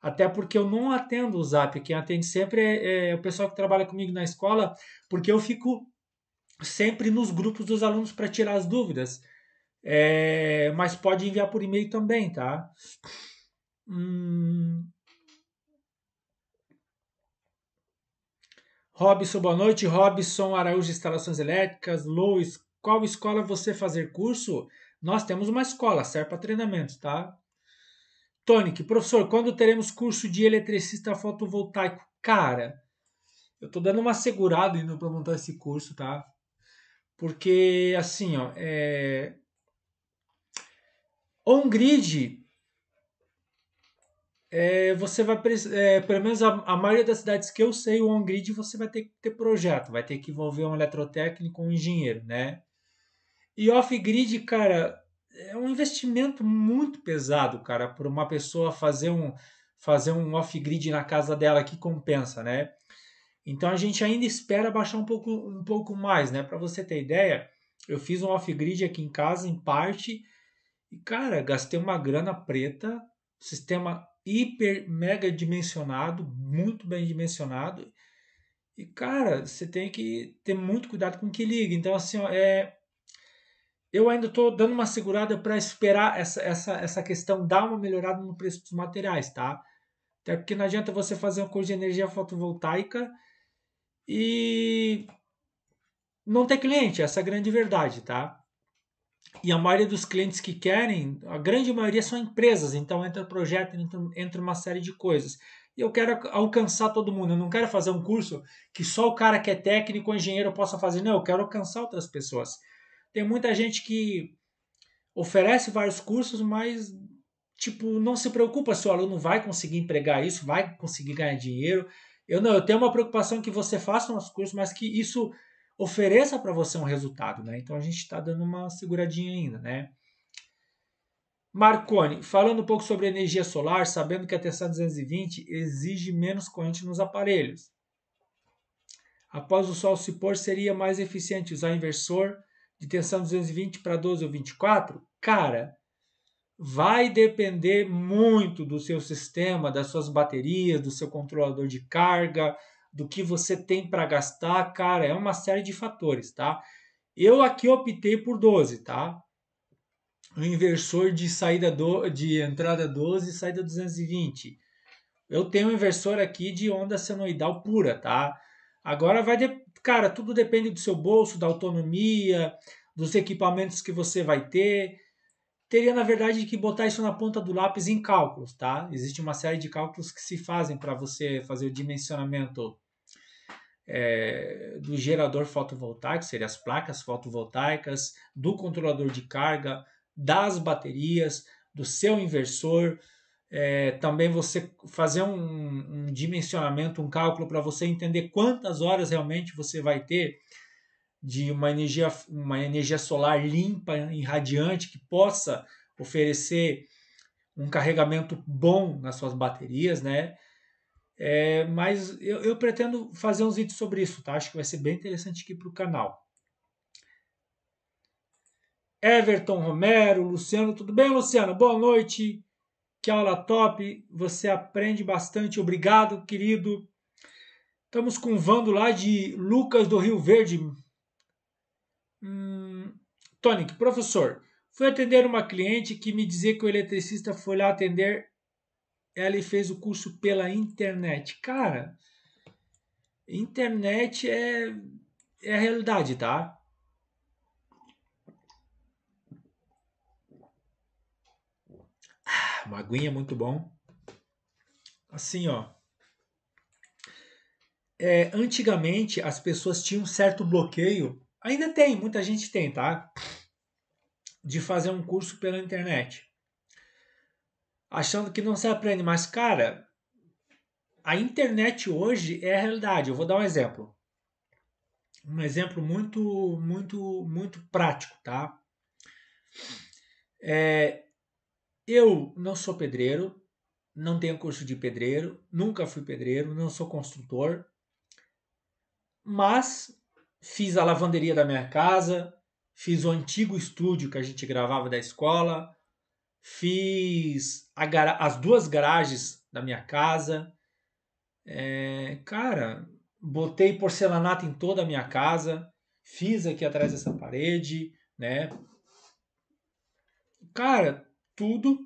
Speaker 1: Até porque eu não atendo o Zap. Quem atende sempre é, é, é o pessoal que trabalha comigo na escola, porque eu fico sempre nos grupos dos alunos para tirar as dúvidas. É, mas pode enviar por e-mail também, tá? Hum, Robson, boa noite. Robson Araújo, instalações elétricas. Louis qual escola você fazer curso? Nós temos uma escola, serve para treinamento, tá? Tony, professor, quando teremos curso de eletricista fotovoltaico? Cara, eu tô dando uma segurada indo para montar esse curso, tá? Porque, assim, ó, é... On-grid é, você vai é, pelo menos a, a, maioria das cidades que eu sei o on-grid você vai ter que ter projeto, vai ter que envolver um eletrotécnico, um engenheiro, né? E off-grid, cara, é um investimento muito pesado, cara, por uma pessoa fazer um fazer um off-grid na casa dela que compensa, né? Então a gente ainda espera baixar um pouco um pouco mais, né? Para você ter ideia, eu fiz um off-grid aqui em casa em parte e cara, gastei uma grana preta, sistema hiper mega dimensionado, muito bem dimensionado. E cara, você tem que ter muito cuidado com o que liga. Então assim, ó, é eu ainda estou dando uma segurada para esperar essa, essa, essa questão dar uma melhorada no preço dos materiais, tá? Até porque não adianta você fazer um curso de energia fotovoltaica e não ter cliente, essa é a grande verdade, tá? E a maioria dos clientes que querem, a grande maioria são empresas, então entra projeto, entra, entra uma série de coisas. E eu quero alcançar todo mundo, eu não quero fazer um curso que só o cara que é técnico ou engenheiro possa fazer, não, eu quero alcançar outras pessoas. Tem muita gente que oferece vários cursos, mas tipo, não se preocupa se o aluno vai conseguir empregar isso, vai conseguir ganhar dinheiro. Eu não, eu tenho uma preocupação que você faça umas coisas mas que isso ofereça para você um resultado, né? Então a gente está dando uma seguradinha ainda, né? Marconi, falando um pouco sobre energia solar, sabendo que a Tessan 220 exige menos corrente nos aparelhos. Após o sol se pôr, seria mais eficiente usar inversor de tensão 220 para 12 ou 24? Cara, vai depender muito do seu sistema, das suas baterias, do seu controlador de carga, do que você tem para gastar, cara, é uma série de fatores, tá? Eu aqui optei por 12, tá? O inversor de saída do, de entrada 12 e saída 220. Eu tenho um inversor aqui de onda senoidal pura, tá? Agora vai, de... cara, tudo depende do seu bolso, da autonomia, dos equipamentos que você vai ter teria, na verdade, que botar isso na ponta do lápis em cálculos, tá? Existe uma série de cálculos que se fazem para você fazer o dimensionamento é, do gerador fotovoltaico, seria as placas fotovoltaicas, do controlador de carga, das baterias, do seu inversor. É, também você fazer um, um dimensionamento, um cálculo para você entender quantas horas realmente você vai ter de uma energia, uma energia solar limpa e radiante que possa oferecer um carregamento bom nas suas baterias, né? É, mas eu, eu, pretendo fazer uns vídeos sobre isso, tá? Acho que vai ser bem interessante aqui para o canal. Everton Romero, Luciano, tudo bem, Luciano? Boa noite. Que aula top. Você aprende bastante. Obrigado, querido. Estamos com o Vando lá de Lucas do Rio Verde, Hum, Tonic, professor, fui atender uma cliente que me dizia que o eletricista foi lá atender ela e fez o curso pela internet. Cara, internet é, é a realidade, tá? Ah, uma aguinha muito bom. Assim, ó. É, antigamente as pessoas tinham um certo bloqueio Ainda tem, muita gente tem, tá? De fazer um curso pela internet. Achando que não se aprende, mas cara, a internet hoje é a realidade. Eu vou dar um exemplo. Um exemplo muito, muito, muito prático, tá? É, eu não sou pedreiro, não tenho curso de pedreiro, nunca fui pedreiro, não sou construtor, mas fiz a lavanderia da minha casa, fiz o antigo estúdio que a gente gravava da escola, fiz as duas garagens da minha casa. É, cara, botei porcelanato em toda a minha casa, fiz aqui atrás dessa parede, né? Cara, tudo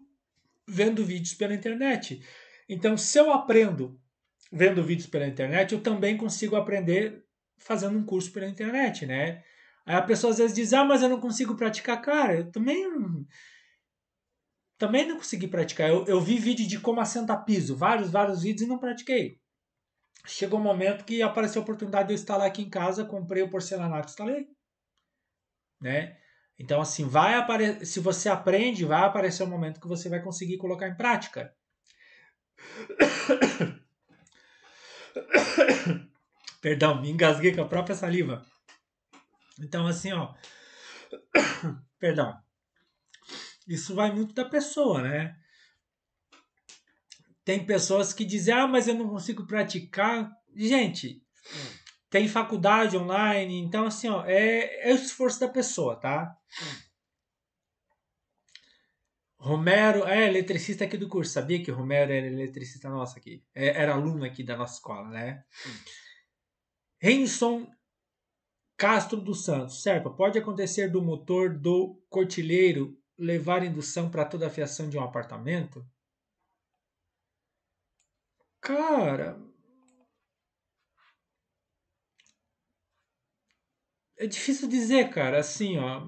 Speaker 1: vendo vídeos pela internet. Então, se eu aprendo vendo vídeos pela internet, eu também consigo aprender fazendo um curso pela internet, né? Aí a pessoa às vezes diz, ah, mas eu não consigo praticar. Cara, eu também não, também não consegui praticar. Eu, eu vi vídeo de como assentar piso, vários, vários vídeos e não pratiquei. Chegou um momento que apareceu a oportunidade de eu instalar aqui em casa, comprei o porcelanato e instalei. Né? Então, assim, vai aparecer. Se você aprende, vai aparecer um momento que você vai conseguir colocar em prática. <coughs> Perdão, me engasguei com a própria saliva. Então, assim, ó. <coughs> Perdão. Isso vai muito da pessoa, né? Tem pessoas que dizem, ah, mas eu não consigo praticar. Gente, tem faculdade online, então, assim, ó, é, é o esforço da pessoa, tá? Romero é eletricista aqui do curso. Sabia que Romero era eletricista nosso aqui? É, era aluno aqui da nossa escola, né? Hum. Renson Castro dos Santos. Serpa, pode acontecer do motor do cortilheiro levar indução para toda a fiação de um apartamento? Cara. É difícil dizer, cara. Assim, ó.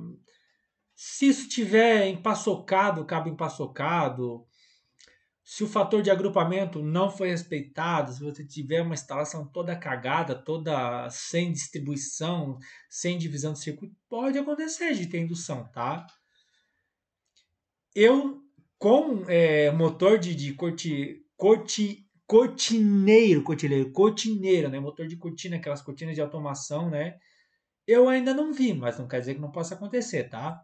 Speaker 1: Se isso tiver empaçocado, cabo empaçocado, se o fator de agrupamento não foi respeitado, se você tiver uma instalação toda cagada, toda sem distribuição, sem divisão de circuito, pode acontecer de ter indução, tá? Eu, com é, motor de, de corti, corti, cortineiro, cortineiro, cortineiro, né? Motor de cortina, aquelas cortinas de automação, né? Eu ainda não vi, mas não quer dizer que não possa acontecer, tá?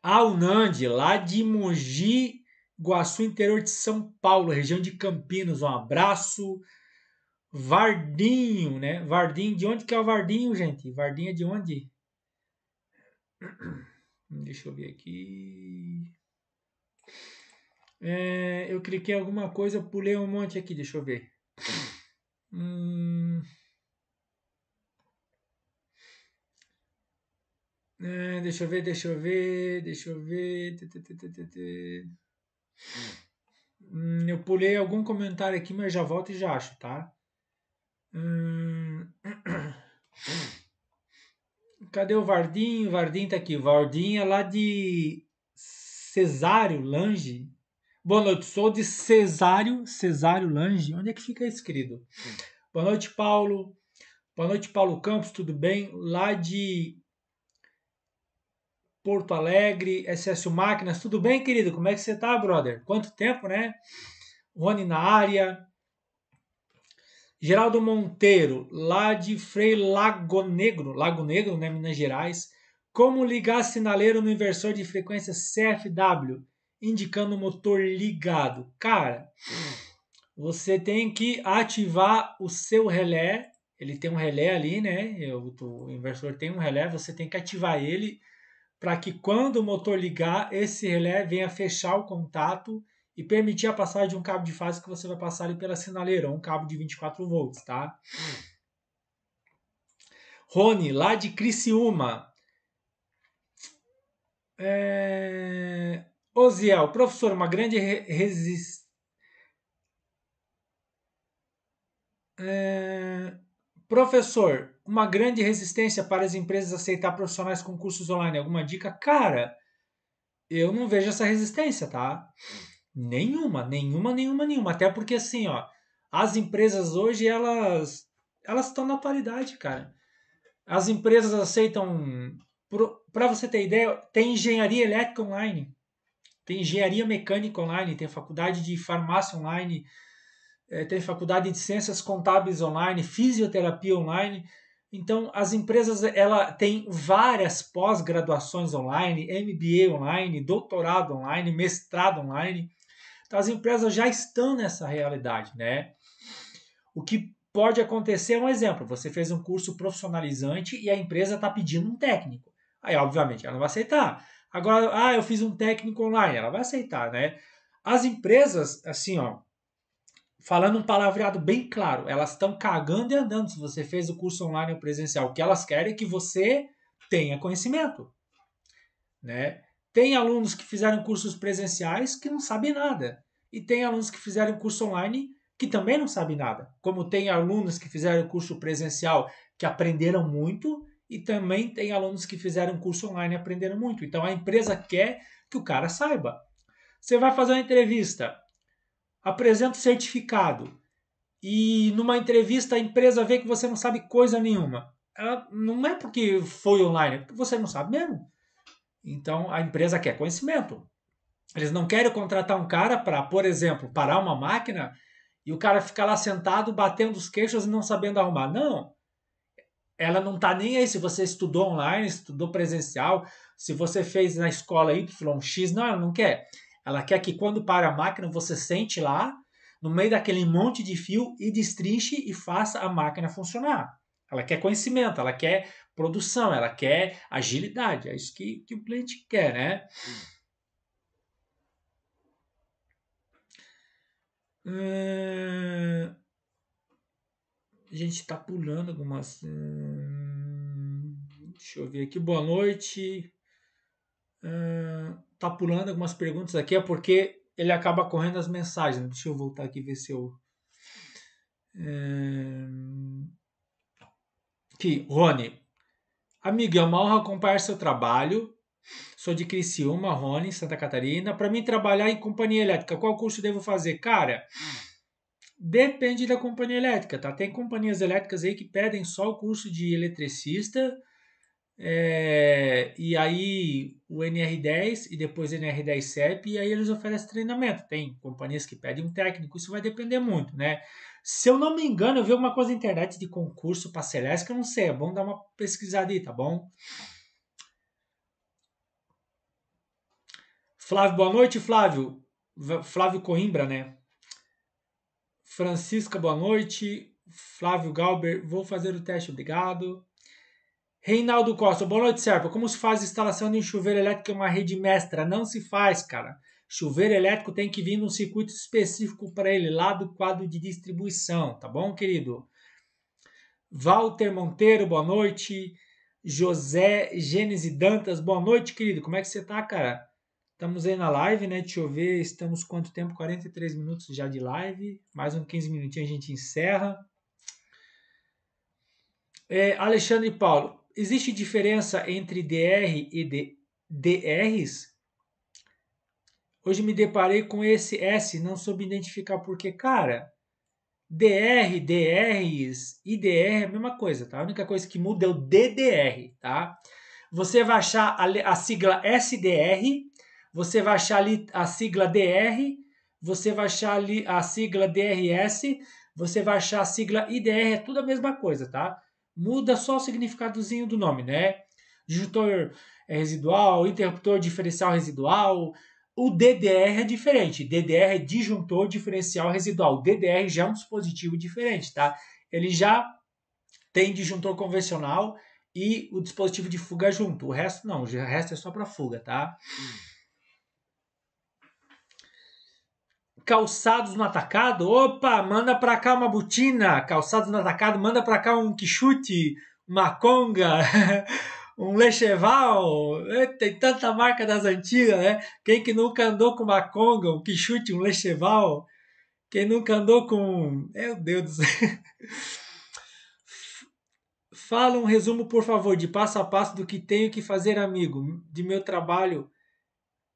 Speaker 1: A Unand, lá de Mogi Guaçu, interior de São Paulo, região de Campinas. Um abraço. Vardinho, né? Vardinho, de onde que é o Vardinho, gente? Vardinho é de onde? <clears throat> Deixa eu ver aqui. É, eu cliquei em alguma coisa, pulei um monte aqui, deixa eu ver. <clears throat> Hum... É, deixa eu ver, deixa eu ver, deixa eu ver. Hum. hum, eu pulei algum comentário aqui, mas já volto e já acho, tá? Hum... <clears throat> Cadê o Vardim? O Vardim tá aqui. O Vardim é lá de Cesário, Lange. Boa noite, sou de Cesário, Cesário Lange. Onde é que fica escrito? Hum. Boa noite, Paulo. Boa noite, Paulo Campos, tudo bem? Lá de Porto Alegre, SS Máquinas. Tudo bem, querido? Como é que você tá, brother? Quanto tempo, né? Rony na área. Geraldo Monteiro, lá de Frei Lago Negro, Lago Negro, né, Minas Gerais. Como ligar sinaleiro no inversor de frequência CFW, indicando o motor ligado? Cara, você tem que ativar o seu relé. Ele tem um relé ali, né? O, o inversor tem um relé, você tem que ativar ele para que quando o motor ligar, esse relé venha fechar o contato e permitir a passagem de um cabo de fase que você vai passar ali pela sinaleira, um cabo de 24 volts, tá? Rony, lá de Criciúma. É... Oziel, professor, uma grande resistência. É... Professor, uma grande resistência para as empresas aceitar profissionais com cursos online. Alguma dica? Cara, eu não vejo essa resistência, tá? Nenhuma, nenhuma, nenhuma, nenhuma. Até porque assim, ó, as empresas hoje elas elas estão na atualidade, cara. As empresas aceitam para você ter ideia, tem engenharia elétrica online, tem engenharia mecânica online, tem faculdade de farmácia online, eh, tem faculdade de ciências contábeis online, fisioterapia online. Então, as empresas ela tem várias pós-graduações online, MBA online, doutorado online, mestrado online. Então, as empresas já estão nessa realidade, né? O que pode acontecer é um exemplo: você fez um curso profissionalizante e a empresa está pedindo um técnico. Aí, obviamente, ela não vai aceitar. Agora, ah, eu fiz um técnico online, ela vai aceitar, né? As empresas, assim, ó, falando um palavreado bem claro, elas estão cagando e andando se você fez o curso online ou presencial. O que elas querem é que você tenha conhecimento. Né? Tem alunos que fizeram cursos presenciais que não sabem nada. E tem alunos que fizeram curso online que também não sabem nada. Como tem alunos que fizeram curso presencial que aprenderam muito e também tem alunos que fizeram curso online e aprenderam muito. Então a empresa quer que o cara saiba. Você vai fazer uma entrevista apresenta o certificado e numa entrevista a empresa vê que você não sabe coisa nenhuma. Ela não é porque foi online, é porque você não sabe mesmo. Então a empresa quer conhecimento. Eles não querem contratar um cara para, por exemplo, parar uma máquina e o cara ficar lá sentado batendo os queixos e não sabendo arrumar. Não. Ela não está nem aí se você estudou online, estudou presencial, se você fez na escola Y, X, não, ela não quer ela quer que quando para a máquina você sente lá no meio daquele monte de fio e destrinche e faça a máquina funcionar. Ela quer conhecimento, ela quer produção, ela quer agilidade. É isso que, que o cliente quer, né? Hum... A gente está pulando algumas. Hum... Deixa eu ver aqui. Boa noite tá pulando algumas perguntas aqui, é porque ele acaba correndo as mensagens. Deixa eu voltar aqui e ver se eu. É... Aqui, Rony. Amigo, é uma honra acompanhar seu trabalho. Sou de Criciúma, Rony, Santa Catarina. Para mim, trabalhar em companhia elétrica, qual curso devo fazer? Cara, depende da companhia elétrica, tá? Tem companhias elétricas aí que pedem só o curso de eletricista é, e aí o NR10 e depois NR10 CEP, e aí eles oferecem treinamento. Tem companhias que pedem um técnico, isso vai depender muito, né? Se eu não me engano, eu vi alguma coisa na internet de concurso para Celeste, que eu não sei, é bom dar uma pesquisada aí, tá bom? Flávio, boa noite, Flávio. Flávio Coimbra, né? Francisca, boa noite. Flávio Galber, vou fazer o teste, obrigado. Reinaldo Costa, boa noite, Serpa. Como se faz instalação de um chuveiro elétrico em uma rede mestra? Não se faz, cara. Chuveiro elétrico tem que vir num circuito específico para ele, lá do quadro de distribuição, tá bom, querido? Walter Monteiro, boa noite. José Gênesis Dantas, boa noite, querido. Como é que você tá, cara? Estamos aí na live, né? Deixa eu ver, estamos quanto tempo? 43 minutos já de live. Mais uns 15 minutinhos a gente encerra. É, Alexandre Paulo, existe diferença entre DR e D, DRs? Hoje me deparei com esse S, não soube identificar porque, cara, DR, DRs e DR é a mesma coisa, tá? A única coisa que muda é o DDR, tá? Você vai achar a, a sigla SDR, você vai achar ali a sigla DR, você vai achar ali a sigla DRS, você vai achar a sigla IDR, é tudo a mesma coisa, tá? Muda só o significadozinho do nome, né? Disjuntor é residual, interruptor diferencial residual. O DDR é diferente. DDR é disjuntor diferencial residual. O DDR já é um dispositivo diferente, tá? Ele já tem disjuntor convencional e o dispositivo de fuga junto. O resto não, o resto é só para fuga, tá? Hum. calçados no atacado, opa, manda para cá uma botina, calçados no atacado, manda para cá um quichute, uma conga, <laughs> um lecheval, tem tanta marca das antigas, né? Quem que nunca andou com uma conga, um quichute, um lecheval? Quem nunca andou com... Meu Deus do céu... <laughs> Fala um resumo, por favor, de passo a passo do que tenho que fazer, amigo, de meu trabalho.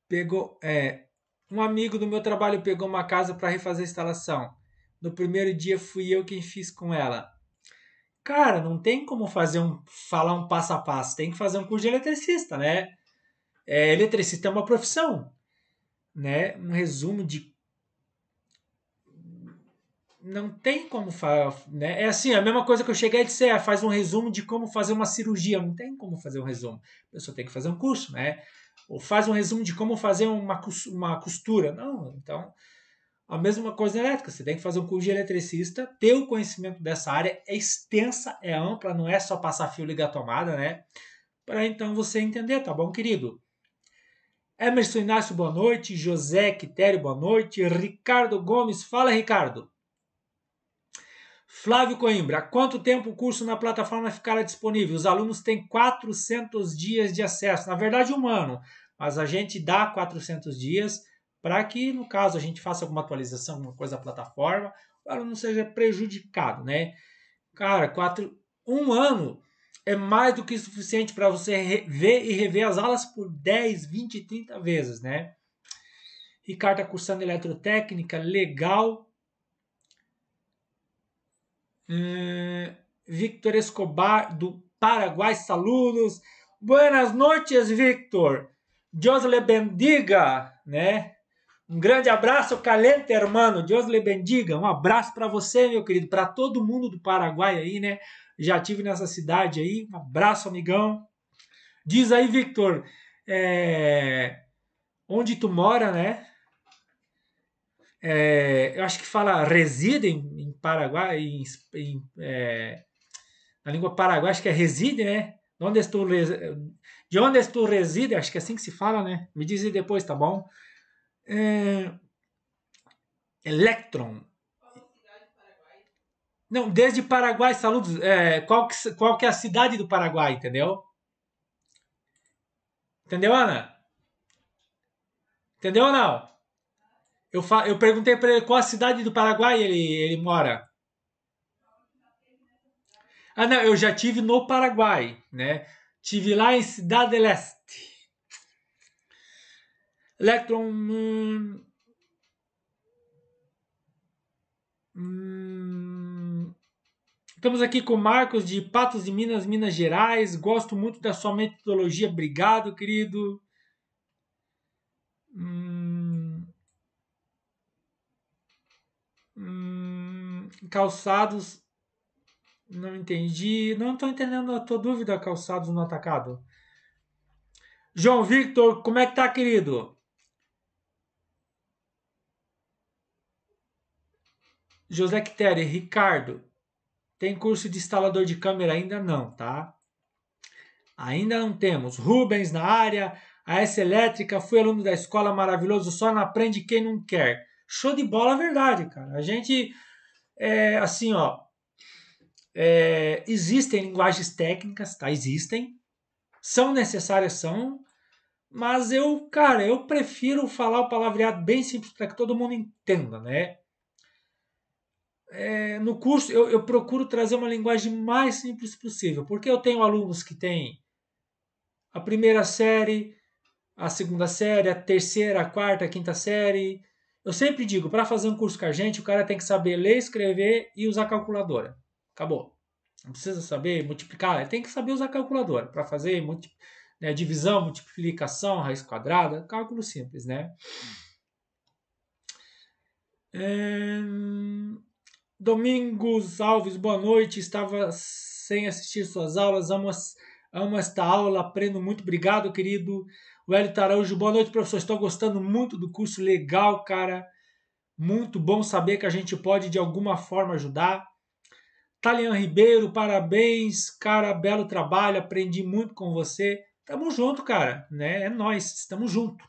Speaker 1: Pegou, é, um amigo do meu trabalho pegou uma casa para refazer a instalação. No primeiro dia fui eu quem fiz com ela. Cara, não tem como fazer um falar um passo a passo, tem que fazer um curso de eletricista, né? É, eletricista é uma profissão, né? Um resumo de não tem como falar, Né? É assim, a mesma coisa que eu cheguei e disse, ah, faz um resumo de como fazer uma cirurgia. Não tem como fazer um resumo. A pessoa tem que fazer um curso, né? Ou faz um resumo de como fazer uma, uma costura. Não, então. A mesma coisa elétrica, você tem que fazer um curso de eletricista, ter o conhecimento dessa área, é extensa, é ampla, não é só passar fio ligar tomada, né? Para então você entender, tá bom, querido? Emerson Inácio, boa noite. José Quitério, boa noite. Ricardo Gomes, fala, Ricardo. Flávio Coimbra, há quanto tempo o curso na plataforma ficará disponível? Os alunos têm 400 dias de acesso, na verdade um ano, mas a gente dá 400 dias para que, no caso, a gente faça alguma atualização, alguma coisa da plataforma, o aluno seja prejudicado, né? Cara, quatro, um ano é mais do que suficiente para você ver e rever as aulas por 10, 20, 30 vezes, né? Ricardo está é cursando eletrotécnica, legal. Eh, Victor Escobar, do Paraguai, saludos. Buenas noites, Victor. Deus lhe bendiga, né? Um grande abraço, calente, hermano. Deus lhe bendiga. Um abraço para você, meu querido, para todo mundo do Paraguai aí, né? Já tive nessa cidade aí. Um abraço, amigão. Diz aí, Victor, é... onde tu mora, né? É, eu acho que fala residem em Paraguai, em, em, é, na língua paraguaia, acho que é reside, né? É de onde, é estou de onde estou reside, acho que é assim que se fala, né? Me diz depois, tá bom? É, Electron. Não, desde Paraguai, saludos. É, qual, que, qual que é a cidade do Paraguai, entendeu? Entendeu, Ana? Entendeu ou não? Eu, fa... eu perguntei para ele qual a cidade do Paraguai ele, ele mora. Ah, não, eu já tive no Paraguai, né? Tive lá em Cidade Leste. Electron. Hum, estamos aqui com o Marcos de Patos de Minas, Minas Gerais. Gosto muito da sua metodologia. Obrigado, querido. Hum, Calçados, não entendi. Não estou entendendo a tua dúvida, calçados no atacado. João Victor, como é que tá, querido? José Quitéria, Ricardo, tem curso de instalador de câmera? Ainda não, tá? Ainda não temos. Rubens na área, a S Elétrica, fui aluno da escola, maravilhoso, só não aprende quem não quer. Show de bola, é verdade, cara. A gente é, assim, ó, é, existem linguagens técnicas, tá? Existem. São necessárias, são. Mas eu, cara, eu prefiro falar o palavreado bem simples para que todo mundo entenda, né? É, no curso eu, eu, procuro trazer uma linguagem mais simples possível, porque eu tenho alunos que têm a primeira série, a segunda série, a terceira, a quarta, a quinta série, eu sempre digo, para fazer um curso com a gente, o cara tem que saber ler, escrever e usar calculadora. Acabou. Não precisa saber multiplicar, ele tem que saber usar calculadora para fazer multi, né, divisão, multiplicação, raiz quadrada, cálculo simples, né? É... Domingos Alves, boa noite. Estava sem assistir suas aulas. Amo, amo esta aula, aprendo muito. Obrigado, querido. O Hélio boa noite, professor. Estou gostando muito do curso, legal, cara. Muito bom saber que a gente pode de alguma forma ajudar. Talian Ribeiro, parabéns, cara, belo trabalho, aprendi muito com você. Tamo junto, cara, né? É nós, estamos junto.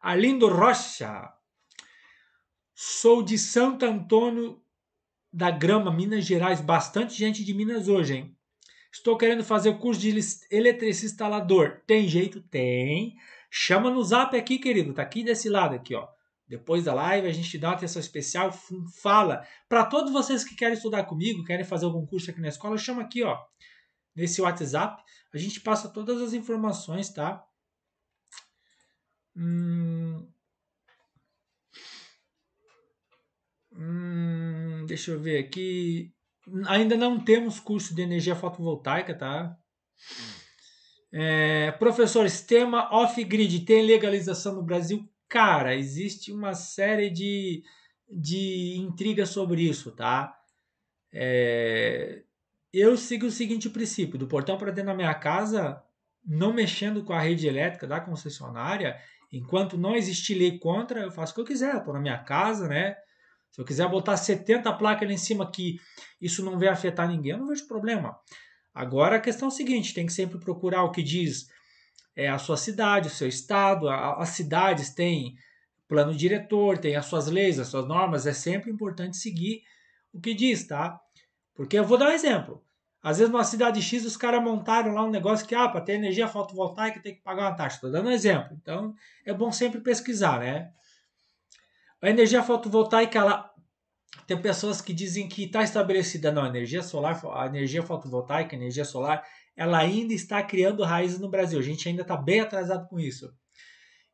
Speaker 1: Alindo Rocha, sou de Santo Antônio da Grama, Minas Gerais. Bastante gente de Minas hoje, hein? Estou querendo fazer o curso de eletricista instalador. Tem jeito? Tem. Chama no zap aqui, querido. Tá aqui desse lado aqui, ó. Depois da live a gente dá uma atenção especial, fala. Para todos vocês que querem estudar comigo, querem fazer algum curso aqui na escola, chama aqui, ó. Nesse WhatsApp. A gente passa todas as informações, tá? Hum... Hum, deixa eu ver aqui ainda não temos curso de energia fotovoltaica, tá? É, professor, sistema off-grid tem legalização no Brasil? Cara, existe uma série de, de intrigas sobre isso, tá? É, eu sigo o seguinte princípio: do portão para dentro da minha casa, não mexendo com a rede elétrica da concessionária, enquanto não existe lei contra, eu faço o que eu quiser, estou na minha casa, né? Se eu quiser botar 70 placas ali em cima que isso não vai afetar ninguém, eu não vejo problema. Agora a questão é a seguinte: tem que sempre procurar o que diz é, a sua cidade, o seu estado. as cidades têm plano diretor, tem as suas leis, as suas normas. É sempre importante seguir o que diz, tá? Porque eu vou dar um exemplo. Às vezes, numa cidade X, os caras montaram lá um negócio que, ah, para ter energia fotovoltaica tem que pagar uma taxa. Estou dando um exemplo. Então, é bom sempre pesquisar, né? A energia fotovoltaica, ela, tem pessoas que dizem que está estabelecida. Não, a energia solar, a energia fotovoltaica, a energia solar, ela ainda está criando raízes no Brasil. A gente ainda está bem atrasado com isso.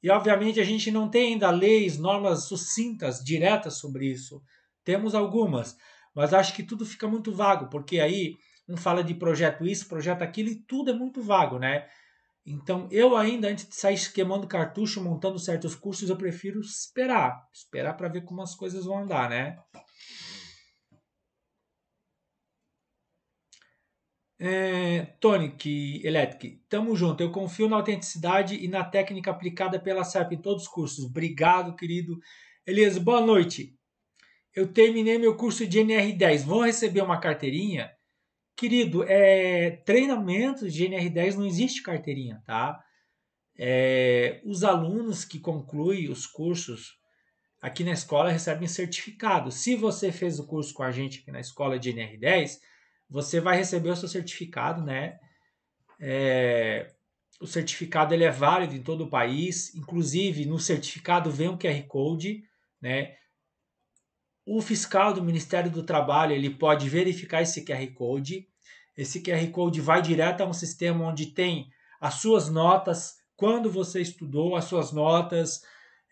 Speaker 1: E, obviamente, a gente não tem ainda leis, normas sucintas, diretas sobre isso. Temos algumas, mas acho que tudo fica muito vago, porque aí um fala de projeto isso, projeto aquilo, e tudo é muito vago, né? Então, eu ainda, antes de sair queimando cartucho, montando certos cursos, eu prefiro esperar. Esperar para ver como as coisas vão andar, né? É, Tonic Electric, tamo junto. Eu confio na autenticidade e na técnica aplicada pela SAP em todos os cursos. Obrigado, querido. Elias, boa noite. Eu terminei meu curso de NR10. Vou receber uma carteirinha? Querido, é, treinamentos de NR10 não existe carteirinha, tá? É, os alunos que concluem os cursos aqui na escola recebem certificado. Se você fez o curso com a gente aqui na escola de NR10, você vai receber o seu certificado, né? É, o certificado ele é válido em todo o país, inclusive no certificado vem um QR Code, né? O fiscal do Ministério do Trabalho ele pode verificar esse QR Code. Esse QR Code vai direto a um sistema onde tem as suas notas, quando você estudou, as suas notas,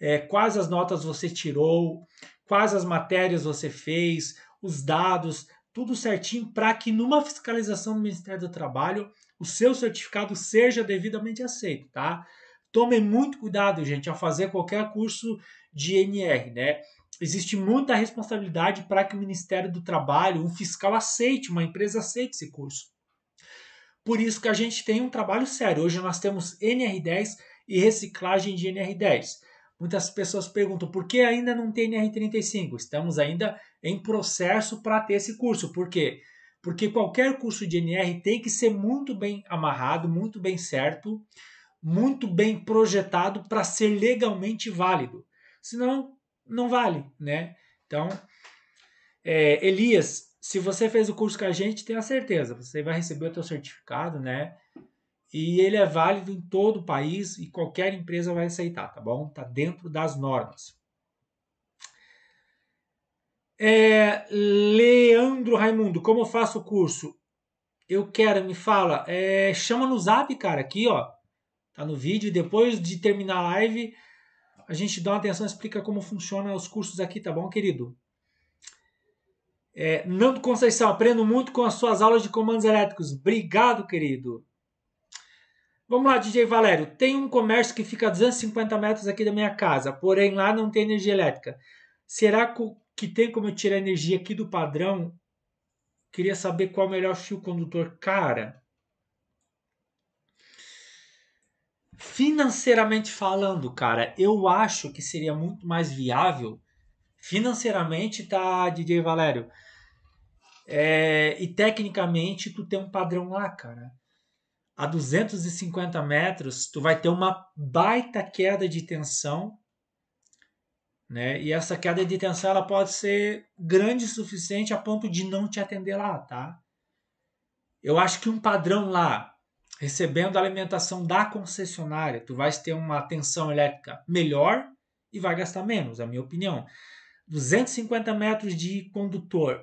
Speaker 1: é, quais as notas você tirou, quais as matérias você fez, os dados, tudo certinho para que numa fiscalização do Ministério do Trabalho o seu certificado seja devidamente aceito, tá? Tomem muito cuidado, gente, ao fazer qualquer curso de NR, né? existe muita responsabilidade para que o Ministério do Trabalho, o fiscal aceite, uma empresa aceite esse curso. Por isso que a gente tem um trabalho sério. Hoje nós temos NR10 e reciclagem de NR10. Muitas pessoas perguntam por que ainda não tem NR35. Estamos ainda em processo para ter esse curso. Por quê? Porque qualquer curso de NR tem que ser muito bem amarrado, muito bem certo, muito bem projetado para ser legalmente válido. Senão, não vale, né? Então, é, Elias, se você fez o curso com a gente, tenha certeza, você vai receber o teu certificado, né? E ele é válido em todo o país e qualquer empresa vai aceitar, tá bom? Tá dentro das normas. É, Leandro Raimundo, como eu faço o curso? Eu quero, me fala. É, chama no zap, cara, aqui, ó. Tá no vídeo. Depois de terminar a live, a gente dá uma atenção, explica como funciona os cursos aqui, tá bom, querido? É, Nando Conceição, aprendo muito com as suas aulas de comandos elétricos. Obrigado, querido. Vamos lá, DJ Valério. Tem um comércio que fica a 250 metros aqui da minha casa, porém lá não tem energia elétrica. Será que tem como eu tirar energia aqui do padrão? Queria saber qual é o melhor fio condutor. Cara, financeiramente falando, cara, eu acho que seria muito mais viável financeiramente, tá, DJ Valério? É, e tecnicamente, tu tem um padrão lá, cara. A 250 metros, tu vai ter uma baita queda de tensão, né? E essa queda de tensão ela pode ser grande o suficiente a ponto de não te atender lá, tá? Eu acho que um padrão lá recebendo a alimentação da concessionária, tu vais ter uma tensão elétrica melhor e vai gastar menos, é a minha opinião. 250 metros de condutor,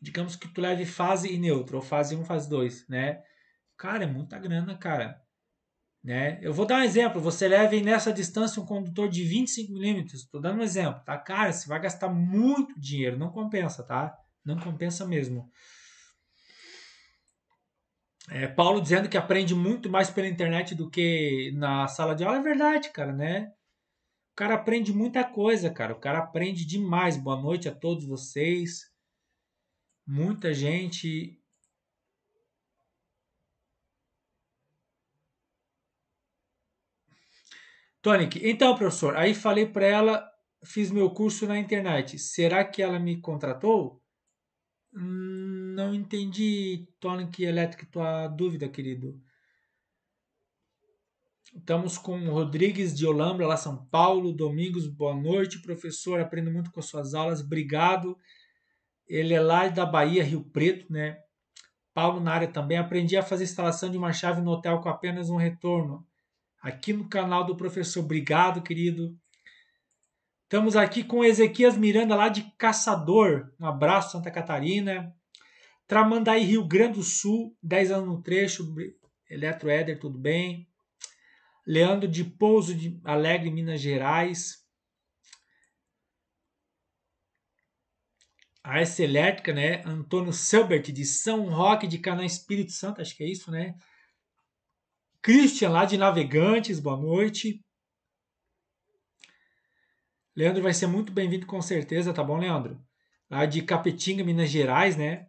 Speaker 1: digamos que tu leve fase e neutro, ou fase 1, fase 2, né? Cara, é muita grana, cara. Né? Eu vou dar um exemplo, você leve nessa distância um condutor de 25 milímetros, estou dando um exemplo, tá? Cara, você vai gastar muito dinheiro, não compensa, tá? Não compensa mesmo é, Paulo dizendo que aprende muito mais pela internet do que na sala de aula, é verdade, cara, né? O cara aprende muita coisa, cara. O cara aprende demais. Boa noite a todos vocês. Muita gente Tonic, então, professor, aí falei para ela, fiz meu curso na internet. Será que ela me contratou? Hum, não entendi, Tonic Electric, tua dúvida, querido. Estamos com Rodrigues de Olambra, lá São Paulo. Domingos, boa noite, professor. Aprendo muito com as suas aulas, obrigado. Ele é lá da Bahia, Rio Preto, né? Paulo na área também. Aprendi a fazer instalação de uma chave no hotel com apenas um retorno. Aqui no canal do professor, obrigado, querido. Estamos aqui com Ezequias Miranda, lá de Caçador. Um abraço, Santa Catarina. Tramandaí, Rio Grande do Sul, 10 anos no trecho. Eletro Éder, tudo bem? Leandro de Pouso de Alegre, Minas Gerais. A S Elétrica, né? Antônio Selbert, de São Roque de Canal Espírito Santo, acho que é isso, né? Christian, lá de Navegantes, boa noite. Leandro vai ser muito bem-vindo com certeza, tá bom, Leandro? Lá de Capetinga, Minas Gerais, né?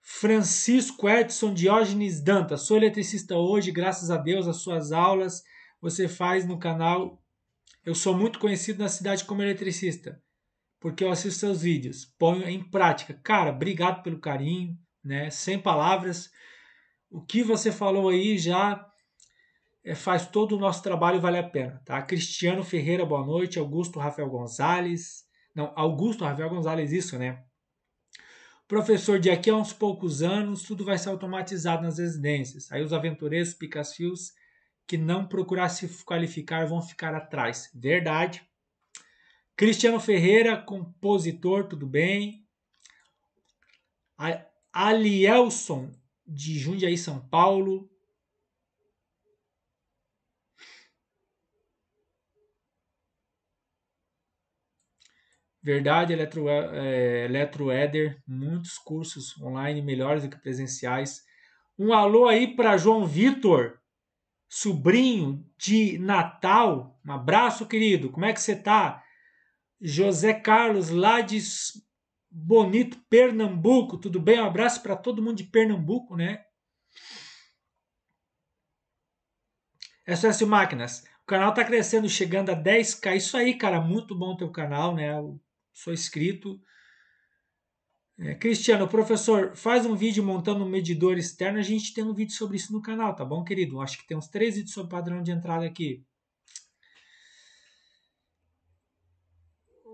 Speaker 1: Francisco Edson Diógenes Danta, sou eletricista hoje, graças a Deus, as suas aulas você faz no canal. Eu sou muito conhecido na cidade como eletricista, porque eu assisto seus vídeos, ponho em prática. Cara, obrigado pelo carinho, né? Sem palavras. O que você falou aí já é, faz todo o nosso trabalho vale a pena, tá? Cristiano Ferreira, boa noite. Augusto Rafael Gonzalez. Não, Augusto Rafael Gonzalez, isso, né? Professor, de aqui a uns poucos anos, tudo vai ser automatizado nas residências. Aí os aventureiros, fios que não procurar se qualificar vão ficar atrás. Verdade. Cristiano Ferreira, compositor, tudo bem? Alielson, de Jundiaí, São Paulo. Verdade, Eletro, é, Eletroéder, muitos cursos online melhores do que presenciais. Um alô aí para João Vitor, sobrinho de Natal. Um abraço, querido. Como é que você tá? José Carlos, lá de Bonito, Pernambuco. Tudo bem? Um abraço para todo mundo de Pernambuco, né? É SS Máquinas. O canal tá crescendo, chegando a 10k. Isso aí, cara, muito bom teu canal, né? só escrito. É, Cristiano, professor, faz um vídeo montando um medidor externo. A gente tem um vídeo sobre isso no canal, tá bom, querido? Acho que tem uns três vídeos sobre padrão de entrada aqui.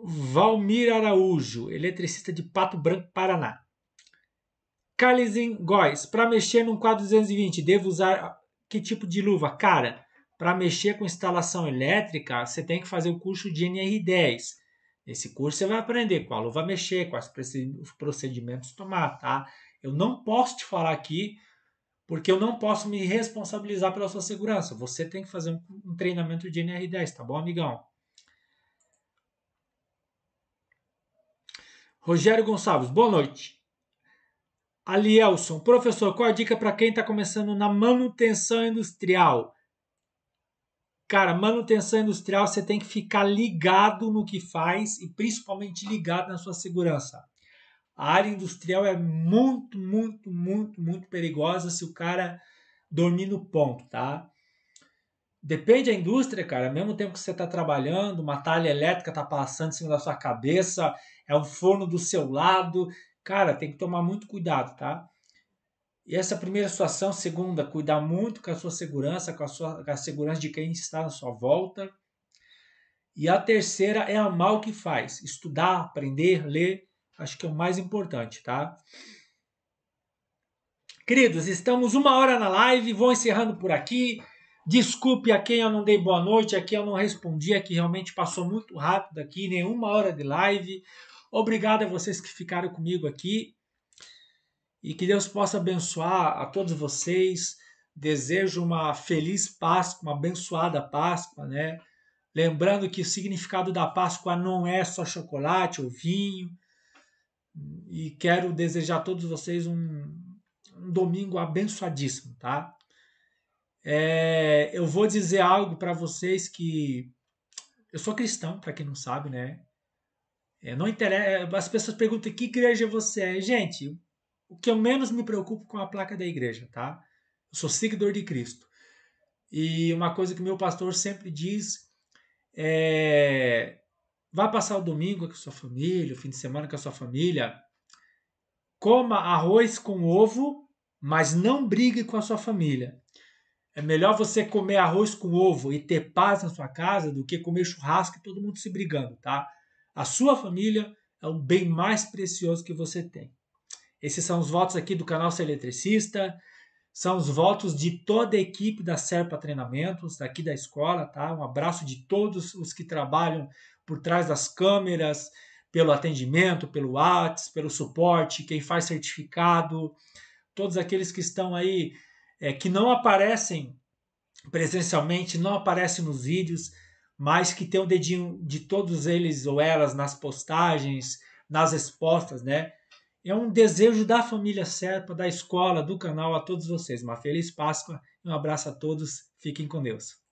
Speaker 1: Valmir Araújo, eletricista de Pato Branco, Paraná. Carlesin Góes, para mexer num quadro 220, devo usar que tipo de luva? Cara, para mexer com instalação elétrica, você tem que fazer o curso de NR10. Nesse curso você vai aprender qual luva vai mexer, quais procedimentos tomar, tá? Eu não posso te falar aqui porque eu não posso me responsabilizar pela sua segurança. Você tem que fazer um, treinamento de NR10, tá bom, amigão? Rogério Gonçalves, boa noite. Alielson, professor, qual a dica para quem está começando na manutenção industrial? Cara, manutenção industrial você tem que ficar ligado no que faz e principalmente ligado na sua segurança. A área industrial é muito, muito, muito, muito perigosa se o cara dormir no ponto, tá? Depende da indústria, cara. Ao mesmo tempo que você está trabalhando, uma talha elétrica está passando em cima da sua cabeça, é um forno do seu lado. Cara, tem que tomar muito cuidado, tá? E essa primeira situação, segunda, cuidar muito com a sua segurança, com a, sua, com a segurança de quem está na sua volta. E a terceira é amar o que faz, estudar, aprender, ler, acho que é o mais importante, tá? Queridos, estamos uma hora na live, vou encerrando por aqui. Desculpe a quem eu não dei boa noite, a quem eu não respondi, a que realmente passou muito rápido aqui, nenhuma hora de live. Obrigado a vocês que ficaram comigo aqui e que Deus possa abençoar a todos vocês. Desejo uma feliz Páscoa, uma abençoada Páscoa, né? Lembrando que o significado da Páscoa não é só chocolate ou vinho. E quero desejar a todos vocês um, um domingo abençoadíssimo, tá? É, eu vou dizer algo para vocês que eu sou cristão, para quem não sabe, né? É, não interessa. As pessoas perguntam que igreja você é. Gente, o que eu menos me preocupo com a placa da igreja, tá? Eu sou seguidor de Cristo. E uma coisa que meu pastor sempre diz é: vá passar o domingo com a sua família, o fim de semana com a sua família, coma arroz com ovo, mas não brigue com a sua família. É melhor você comer arroz com ovo e ter paz na sua casa do que comer churrasco e todo mundo se brigando, tá? A sua família é o bem mais precioso que você tem. Esses são os votos aqui do canal Ser Eletricista, são os votos de toda a equipe da Serpa Treinamentos, daqui da escola, tá? Um abraço de todos os que trabalham por trás das câmeras, pelo atendimento, pelo WhatsApp, pelo suporte, quem faz certificado, todos aqueles que estão aí, é, que não aparecem presencialmente, não aparecem nos vídeos, mas que tem o um dedinho de todos eles ou elas nas postagens, nas respostas, né? é um desejo da família Serpa, da escola, do canal, a todos vocês. Uma feliz Páscoa, um abraço a todos, fiquem com Deus.